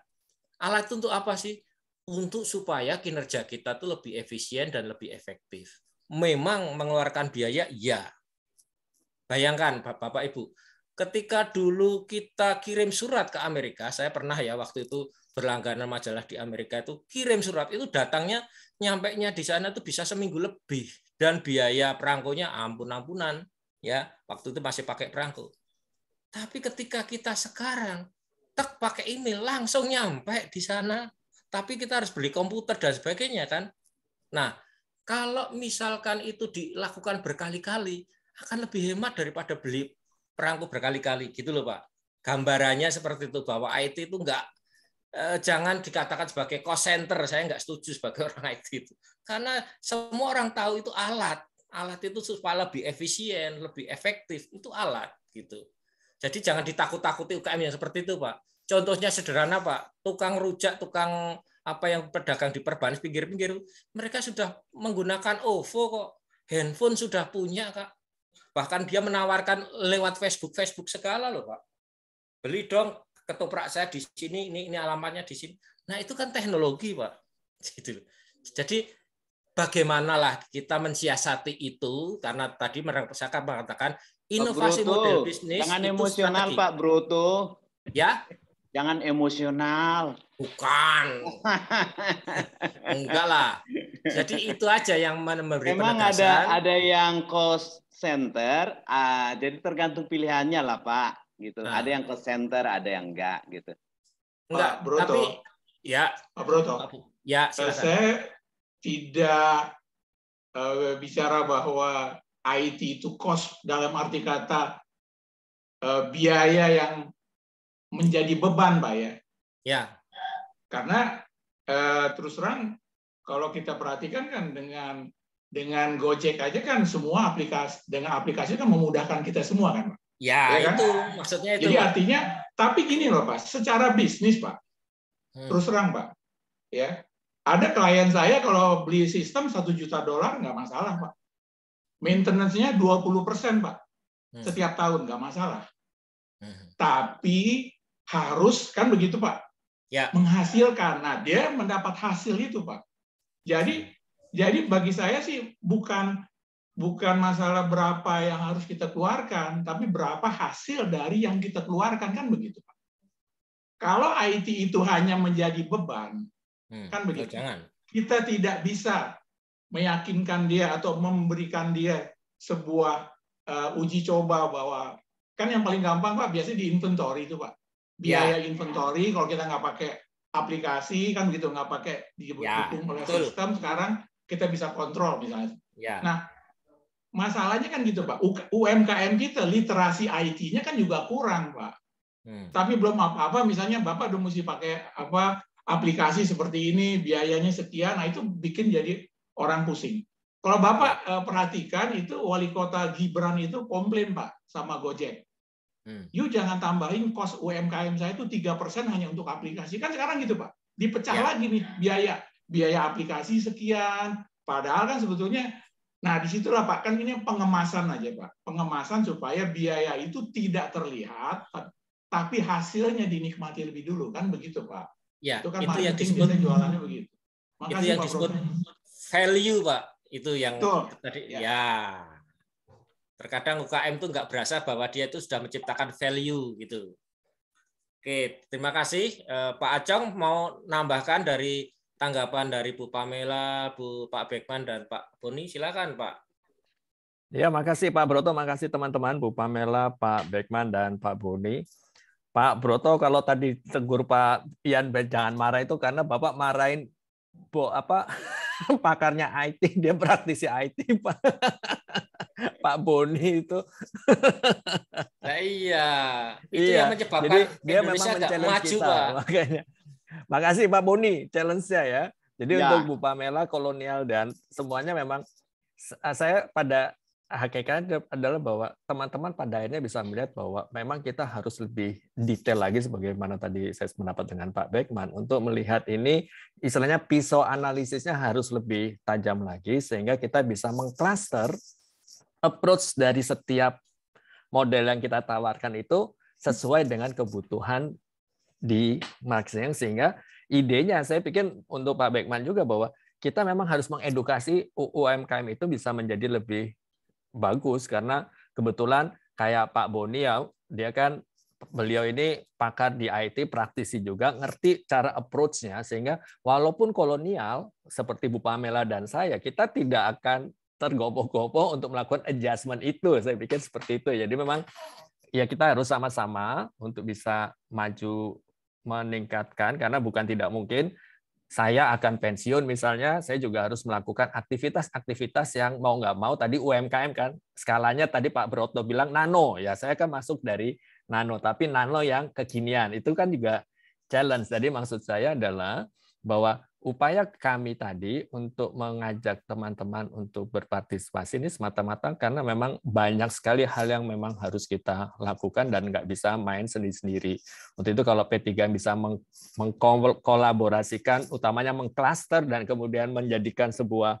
Alat itu untuk apa sih? untuk supaya kinerja kita tuh lebih efisien dan lebih efektif. Memang mengeluarkan biaya, ya. Bayangkan Bapak Ibu, ketika dulu kita kirim surat ke Amerika, saya pernah ya waktu itu berlangganan majalah di Amerika itu kirim surat itu datangnya nyampe nya di sana itu bisa seminggu lebih dan biaya perangkonya ampun ampunan ya waktu itu masih pakai perangko. Tapi ketika kita sekarang tek pakai email langsung nyampe di sana tapi kita harus beli komputer dan sebagainya kan. Nah, kalau misalkan itu dilakukan berkali-kali akan lebih hemat daripada beli perangko berkali-kali gitu loh Pak. Gambarannya seperti itu bahwa IT itu enggak eh, jangan dikatakan sebagai cost center. Saya enggak setuju sebagai orang IT itu. Karena semua orang tahu itu alat. Alat itu supaya lebih efisien, lebih efektif, itu alat gitu. Jadi jangan ditakut-takuti UKM yang seperti itu, Pak. Contohnya sederhana Pak, tukang rujak, tukang apa yang pedagang di perbanis pinggir-pinggir, mereka sudah menggunakan OVO kok, handphone sudah punya Kak. Bahkan dia menawarkan lewat Facebook, Facebook segala loh Pak. Beli dong ketoprak saya di sini, ini ini alamatnya di sini. Nah itu kan teknologi Pak. Gitu. Jadi bagaimanalah kita mensiasati itu karena tadi Merangpusaka mengatakan inovasi Bruto, model bisnis jangan emosional strategi. Pak Broto. Ya, Jangan emosional. Bukan. Enggak lah. Jadi itu aja yang memberi Emang ada ada yang cost center, uh, jadi tergantung pilihannya lah Pak, gitu. Nah. Ada yang cost center, ada yang enggak, gitu. Enggak, Pak Broto. Tapi ya, Pak Broto. Ya, eh, Saya tidak uh, bicara bahwa IT itu cost dalam arti kata uh, biaya yang menjadi beban, Pak ya. Ya. Karena eh, terus terang kalau kita perhatikan kan dengan dengan Gojek aja kan semua aplikasi dengan aplikasi kan memudahkan kita semua kan. Pak. Ya, ya kan? itu maksudnya itu. Jadi Pak. artinya tapi gini loh Pak, secara bisnis Pak. Hmm. Terus terang Pak. Ya. Ada klien saya kalau beli sistem satu juta dolar nggak masalah Pak. Maintenance-nya 20 persen Pak. Hmm. Setiap tahun nggak masalah. Hmm. Tapi harus kan begitu Pak ya. menghasilkan. Nah dia mendapat hasil itu Pak. Jadi jadi bagi saya sih bukan bukan masalah berapa yang harus kita keluarkan, tapi berapa hasil dari yang kita keluarkan kan begitu Pak. Kalau IT itu hanya menjadi beban, hmm, kan begitu. Oh, jangan. Kita tidak bisa meyakinkan dia atau memberikan dia sebuah uh, uji coba bahwa kan yang paling gampang Pak biasanya di inventory itu Pak. Ya. biaya yeah. inventory kalau kita nggak pakai aplikasi kan gitu nggak pakai dihitung ya, yeah, oleh betul. sistem sekarang kita bisa kontrol misalnya. Yeah. Nah masalahnya kan gitu pak UMKM kita literasi IT-nya kan juga kurang pak. Hmm. Tapi belum apa-apa misalnya bapak udah mesti pakai apa aplikasi seperti ini biayanya sekian, nah itu bikin jadi orang pusing. Kalau Bapak ya. eh, perhatikan itu wali kota Gibran itu komplain Pak sama Gojek. Hmm. You jangan tambahin kos UMKM saya itu tiga persen hanya untuk aplikasi. Kan sekarang gitu, Pak. Dipecah ya. lagi nih biaya. Biaya aplikasi sekian. Padahal kan sebetulnya Nah, disitulah Pak, kan ini pengemasan aja Pak. Pengemasan supaya biaya itu tidak terlihat, tapi hasilnya dinikmati lebih dulu. Kan begitu Pak. Ya, itu kan itu yang disebut, jualannya begitu. Makasih, itu yang Pak disebut Prof. value Pak. Itu yang Tuh. tadi. Ya. ya. Terkadang UKM itu nggak berasa bahwa dia itu sudah menciptakan value gitu. Oke, terima kasih eh, Pak Acong mau nambahkan dari tanggapan dari Bu Pamela, Bu Pak Beckman dan Pak Boni. Silakan Pak. Ya, makasih Pak Broto, makasih teman-teman Bu Pamela, Pak Beckman dan Pak Boni. Pak Broto kalau tadi tegur Pak Ian jangan marah itu karena Bapak marahin bu apa pakarnya IT, dia praktisi IT, Pak. Pak Boni itu. nah, iya, itu iya. yang menyebabkan Jadi, dia Indonesia memang maju, kita, Makanya. Makasih Pak Boni challenge-nya ya. Jadi ya. untuk Bu Pamela kolonial dan semuanya memang ah, saya pada hakikatnya adalah bahwa teman-teman pada akhirnya bisa melihat bahwa memang kita harus lebih detail lagi sebagaimana tadi saya mendapat dengan Pak Beckman untuk melihat ini istilahnya pisau analisisnya harus lebih tajam lagi sehingga kita bisa mengcluster approach dari setiap model yang kita tawarkan itu sesuai dengan kebutuhan di marketing sehingga idenya saya pikir untuk Pak Beckman juga bahwa kita memang harus mengedukasi UMKM itu bisa menjadi lebih bagus karena kebetulan kayak Pak Boni ya dia kan beliau ini pakar di IT, praktisi juga, ngerti cara approach-nya sehingga walaupun kolonial seperti Bu Pamela dan saya, kita tidak akan tergopoh-gopoh untuk melakukan adjustment itu. Saya pikir seperti itu. Ya. Jadi memang ya kita harus sama-sama untuk bisa maju meningkatkan karena bukan tidak mungkin saya akan pensiun misalnya, saya juga harus melakukan aktivitas-aktivitas yang mau nggak mau tadi UMKM kan skalanya tadi Pak Broto bilang nano ya saya kan masuk dari nano tapi nano yang kekinian itu kan juga challenge. Jadi maksud saya adalah bahwa upaya kami tadi untuk mengajak teman-teman untuk berpartisipasi ini semata-mata karena memang banyak sekali hal yang memang harus kita lakukan dan nggak bisa main sendiri-sendiri. Untuk itu kalau P3 bisa mengkolaborasikan, utamanya mengklaster dan kemudian menjadikan sebuah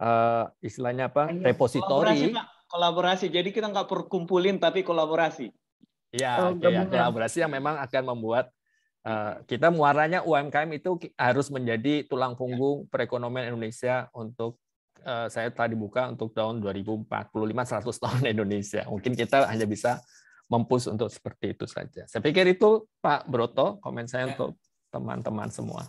uh, istilahnya apa iya, repositori. Kolaborasi, kolaborasi. Jadi kita nggak perkumpulin tapi kolaborasi. Iya, oh, ya, oh, okay, ya, kolaborasi yang memang akan membuat Eh, kita muaranya UMKM itu harus menjadi tulang ya. punggung perekonomian Indonesia untuk eh, saya telah dibuka untuk tahun 2045 100 tahun Indonesia. Mungkin kita hanya bisa mempus untuk seperti itu saja. Saya pikir itu Pak Broto komen saya ya. untuk teman-teman semua.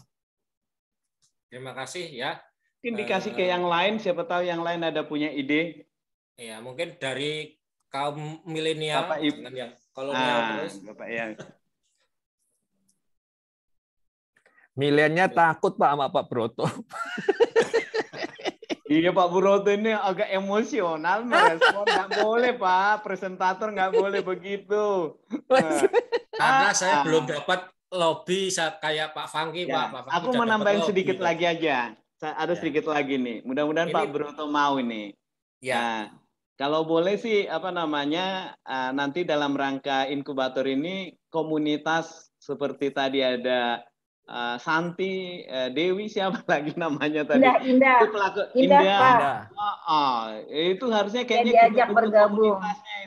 Terima kasih ya. indikasi dikasih ke eh, yang lain, siapa tahu yang lain ada punya ide. Iya, mungkin dari kaum milenial Bapak Ibu. yang kalau ah, terus. Bapak yang Milenya takut Pak sama Pak Broto. Iya Pak Broto ini agak emosional merespon. Nggak boleh Pak, presentator nggak boleh begitu. Nah, Karena saya ah. belum dapat lobby kayak Pak Fangki ya, Pak. Pak aku menambahin sedikit lobby. lagi aja. Ada ya. sedikit lagi nih. Mudah-mudahan Pak Broto mau ini. Ya. Nah, kalau boleh sih apa namanya ah, nanti dalam rangka inkubator ini komunitas seperti tadi ada Eh, Santi, eh, Dewi siapa lagi namanya tadi? Indah, Indah. Itu pelaku Indah. Indah. Pak. Oh, oh itu harusnya kayaknya ya, diajak gitu, bergabung.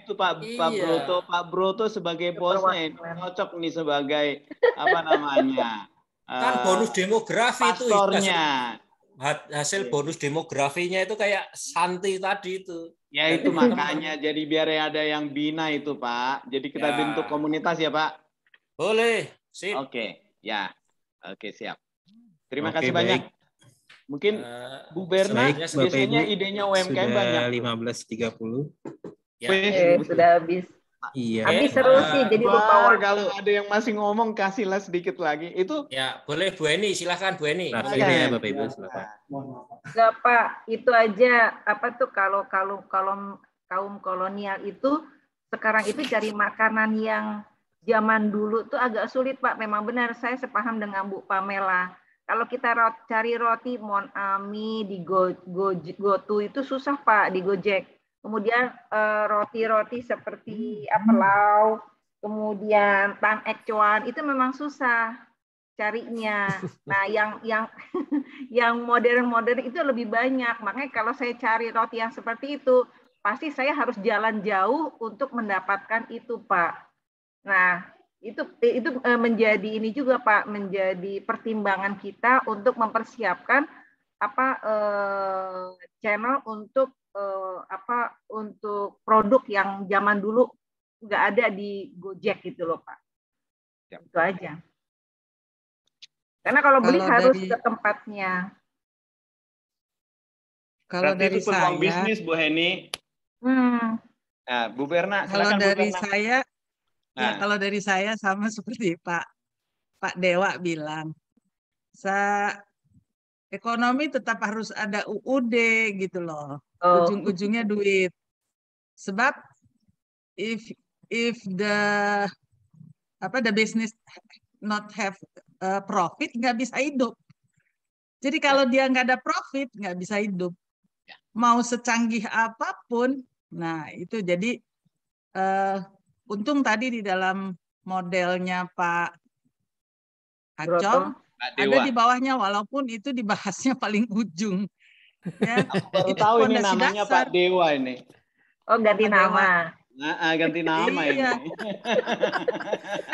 itu Pak iya. Pak Broto, Pak Broto sebagai bosnya cocok nih sebagai apa namanya? kan eh, bonus demografi pastornya. itu hasil iya. bonus demografinya itu kayak Santi tadi itu. Ya itu makanya jadi biar ada yang bina itu Pak. Jadi kita ya. bentuk komunitas ya Pak. Boleh. sih. Oke. Okay. Ya. Oke, siap. Terima Oke, kasih baik. banyak. Mungkin uh, Bu Berna baik, biasanya idenya UMKM banyak. 15.30. Ya. Eh, sudah habis. Iya. Habis seru uh, sih jadi lupa power kalau ada yang masih ngomong kasihlah sedikit lagi. Itu Ya, boleh Bu Eni, silakan Bu Eni. Nah, silakan ya Bapak Ibu, silakan. Enggak, Pak. Itu aja apa tuh kalau kalau kalau kaum kolonial itu sekarang itu cari makanan yang zaman dulu tuh agak sulit Pak. Memang benar saya sepaham dengan Bu Pamela. Kalau kita rot, cari roti mon ami di Go, Go, to itu susah Pak di Gojek. Kemudian eh, roti-roti seperti apelau, kemudian tang ecuan itu memang susah carinya. Nah, yang yang yang modern-modern itu lebih banyak. Makanya kalau saya cari roti yang seperti itu, pasti saya harus jalan jauh untuk mendapatkan itu, Pak. Nah, itu itu e, menjadi ini juga Pak, menjadi pertimbangan kita untuk mempersiapkan apa eh, channel untuk eh, apa untuk produk yang zaman dulu nggak ada di Gojek gitu loh Pak. Ya. Itu aja. Karena kalau beli kalau harus dari, ke tempatnya. Kalau Berarti dari itu saya bisnis Bu Heni. Hmm. Nah, Bu Berna, kalau dari Bu Berna. saya Nah. Ya, kalau dari saya sama seperti Pak Pak Dewa bilang, sa ekonomi tetap harus ada UUD gitu loh. Oh. Ujung-ujungnya duit. Sebab if if the apa the business not have uh, profit nggak bisa hidup. Jadi kalau ya. dia nggak ada profit nggak bisa hidup. Ya. Mau secanggih apapun, nah itu jadi uh, untung tadi di dalam modelnya Pak Acong ada di bawahnya walaupun itu dibahasnya paling ujung. Ya, Aku baru tahu ini namanya dasar. Pak Dewa ini. Oh ganti Pak nama. Nah, ganti nama ini. Iya.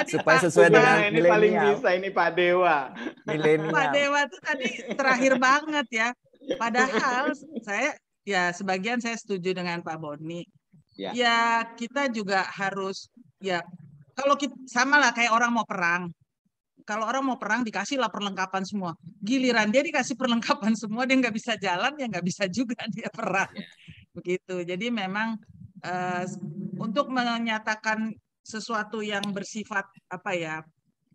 Supaya sesuai dengan nah, ini milenial. paling bisa ini Pak Dewa. Milenial. Pak Dewa itu tadi terakhir banget ya. Padahal saya ya sebagian saya setuju dengan Pak Boni Ya. ya kita juga harus ya kalau kita sama lah kayak orang mau perang. Kalau orang mau perang dikasihlah perlengkapan semua. Giliran dia dikasih perlengkapan semua dia nggak bisa jalan ya nggak bisa juga dia perang. Ya. Begitu. Jadi memang uh, untuk menyatakan sesuatu yang bersifat apa ya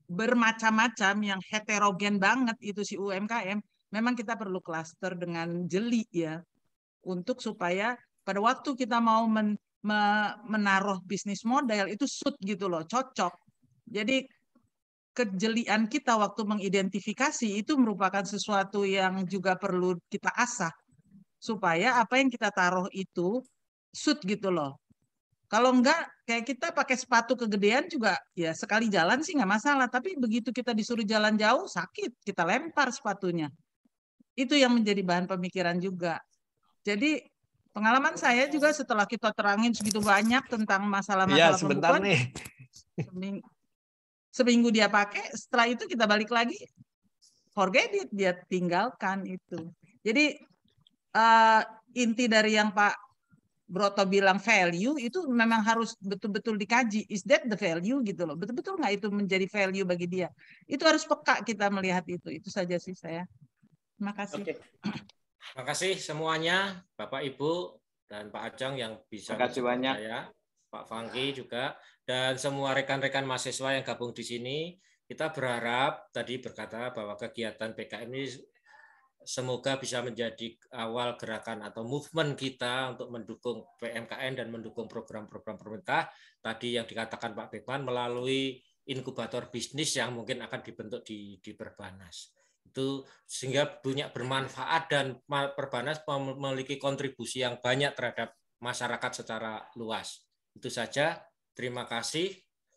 bermacam-macam yang heterogen banget itu si UMKM memang kita perlu klaster dengan jeli ya untuk supaya pada waktu kita mau men menaruh bisnis model itu suit gitu loh, cocok. Jadi kejelian kita waktu mengidentifikasi itu merupakan sesuatu yang juga perlu kita asah supaya apa yang kita taruh itu suit gitu loh. Kalau enggak kayak kita pakai sepatu kegedean juga ya sekali jalan sih nggak masalah, tapi begitu kita disuruh jalan jauh sakit, kita lempar sepatunya. Itu yang menjadi bahan pemikiran juga. Jadi Pengalaman saya juga setelah kita terangin segitu banyak tentang masalah-masalah ya, sebentar nih. Seminggu, seminggu dia pakai, setelah itu kita balik lagi, forget it, dia tinggalkan itu. Jadi uh, inti dari yang Pak Broto bilang value itu memang harus betul-betul dikaji. Is that the value gitu loh? Betul-betul nggak itu menjadi value bagi dia? Itu harus peka kita melihat itu. Itu saja sih saya. Terima kasih. Okay. Terima kasih semuanya, Bapak Ibu dan Pak Ajang yang bisa. Terima kasih banyak. Saya, Pak Fangki juga dan semua rekan-rekan mahasiswa yang gabung di sini. Kita berharap tadi berkata bahwa kegiatan PKM ini semoga bisa menjadi awal gerakan atau movement kita untuk mendukung PMKN dan mendukung program-program pemerintah. Tadi yang dikatakan Pak Bekman melalui inkubator bisnis yang mungkin akan dibentuk di, di Perbanas itu sehingga punya bermanfaat dan Perbanas memiliki kontribusi yang banyak terhadap masyarakat secara luas. Itu saja. Terima kasih.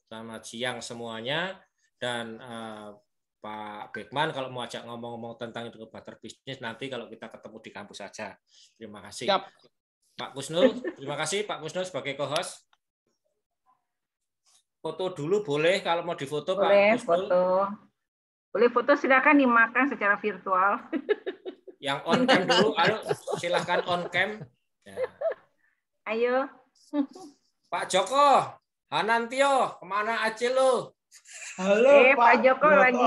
Selamat siang semuanya dan uh, Pak Bekman kalau mau ajak ngomong-ngomong tentang itu butter bisnis nanti kalau kita ketemu di kampus saja. Terima kasih. Siap. Pak Kusnul, terima kasih Pak Kusnul sebagai co-host. Foto dulu boleh kalau mau difoto boleh, Pak Kusnul. Foto. Boleh foto silakan dimakan secara virtual. Yang on cam dulu, ayo silakan on cam. Ya. Ayo. Pak Joko, Hanantio, kemana aja lo? Halo eh, Pak, Pak Joko broto, lagi.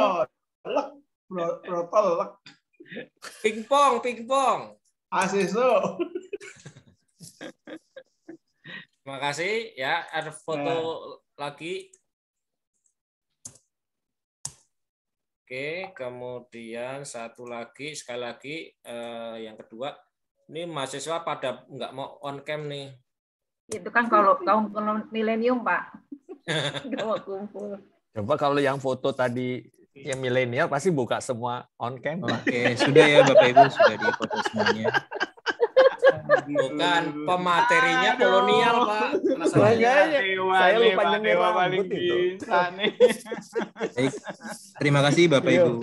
Lek, bro, broto lek. Pingpong, pingpong. lo. Terima kasih ya, ada foto ya. lagi Oke, kemudian satu lagi, sekali lagi eh, yang kedua, ini mahasiswa pada nggak mau on cam nih. Itu kan kalau kaum milenium pak, nggak mau kumpul. Coba kalau yang foto tadi yang milenial pasti buka semua on cam. Oke, sudah ya Bapak Ibu sudah di foto semuanya. Bukan pematerinya Aduh. kolonial, Pak. dewa, saya lupa nyengir dewa itu. Baik. Terima kasih Bapak Ibu.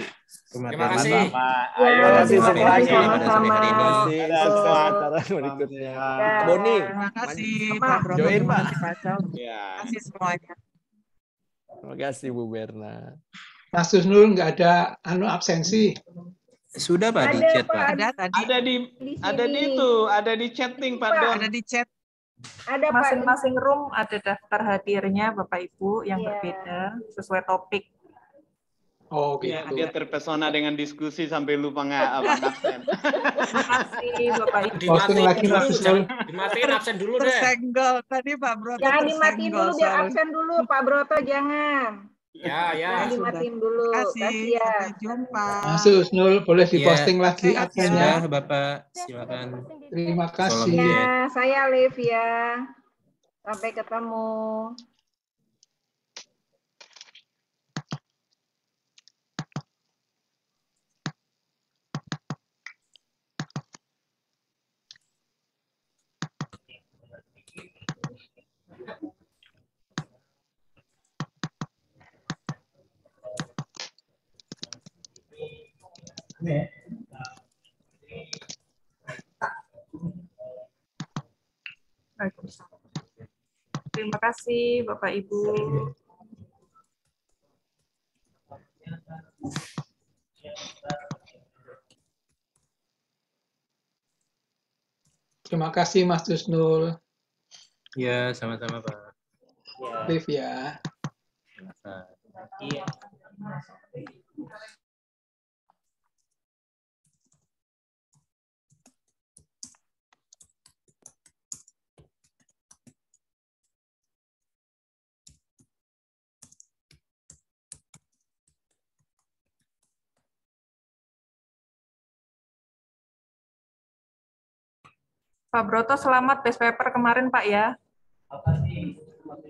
Ya, terima, kasih terima kasih. Bapak. terima kasih terima pada sore hari ini. kasih berikutnya. Boni. Terima kasih Pak iya. Terima kasih semuanya. Terima kasih Bu Berna. Mas Nurul nggak ada anu absensi. Sudah Pak ada, di chat Pak. Ada, tadi. ada di, di ada di itu, ada di chatting Pak, Pak Ada di chat. Ada masing-masing room ada daftar hadirnya Bapak Ibu yang yeah. berbeda sesuai topik. Oh, gitu. Ya, dia terpesona dengan diskusi sampai lupa nggak apa absen. masih Bapak Ibu. Dimatiin lagi dulu. Dimatiin absen dulu deh. Tersenggol tadi Pak Broto. Jangan dimatiin dulu biar absen dulu Pak Broto jangan. Ya, ya. Lima nah, tim dulu. Kasih. Ya. Sampai jumpa. Masus Usnul boleh iya, diposting ya. lagi akhirnya, Ya, Bapak. Silakan. Terima kasih. Ya, saya ya. Sampai ketemu. Ya. Terima kasih Bapak Ibu. Terima kasih Mas Dusnul. Ya, sama-sama Pak. ya. Terima kasih. Pak Broto selamat best paper kemarin Pak ya.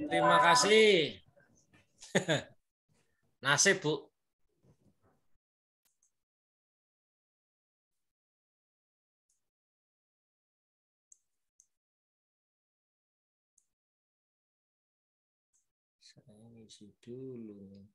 Terima kasih. Nasib Bu. Saya ngisi dulu.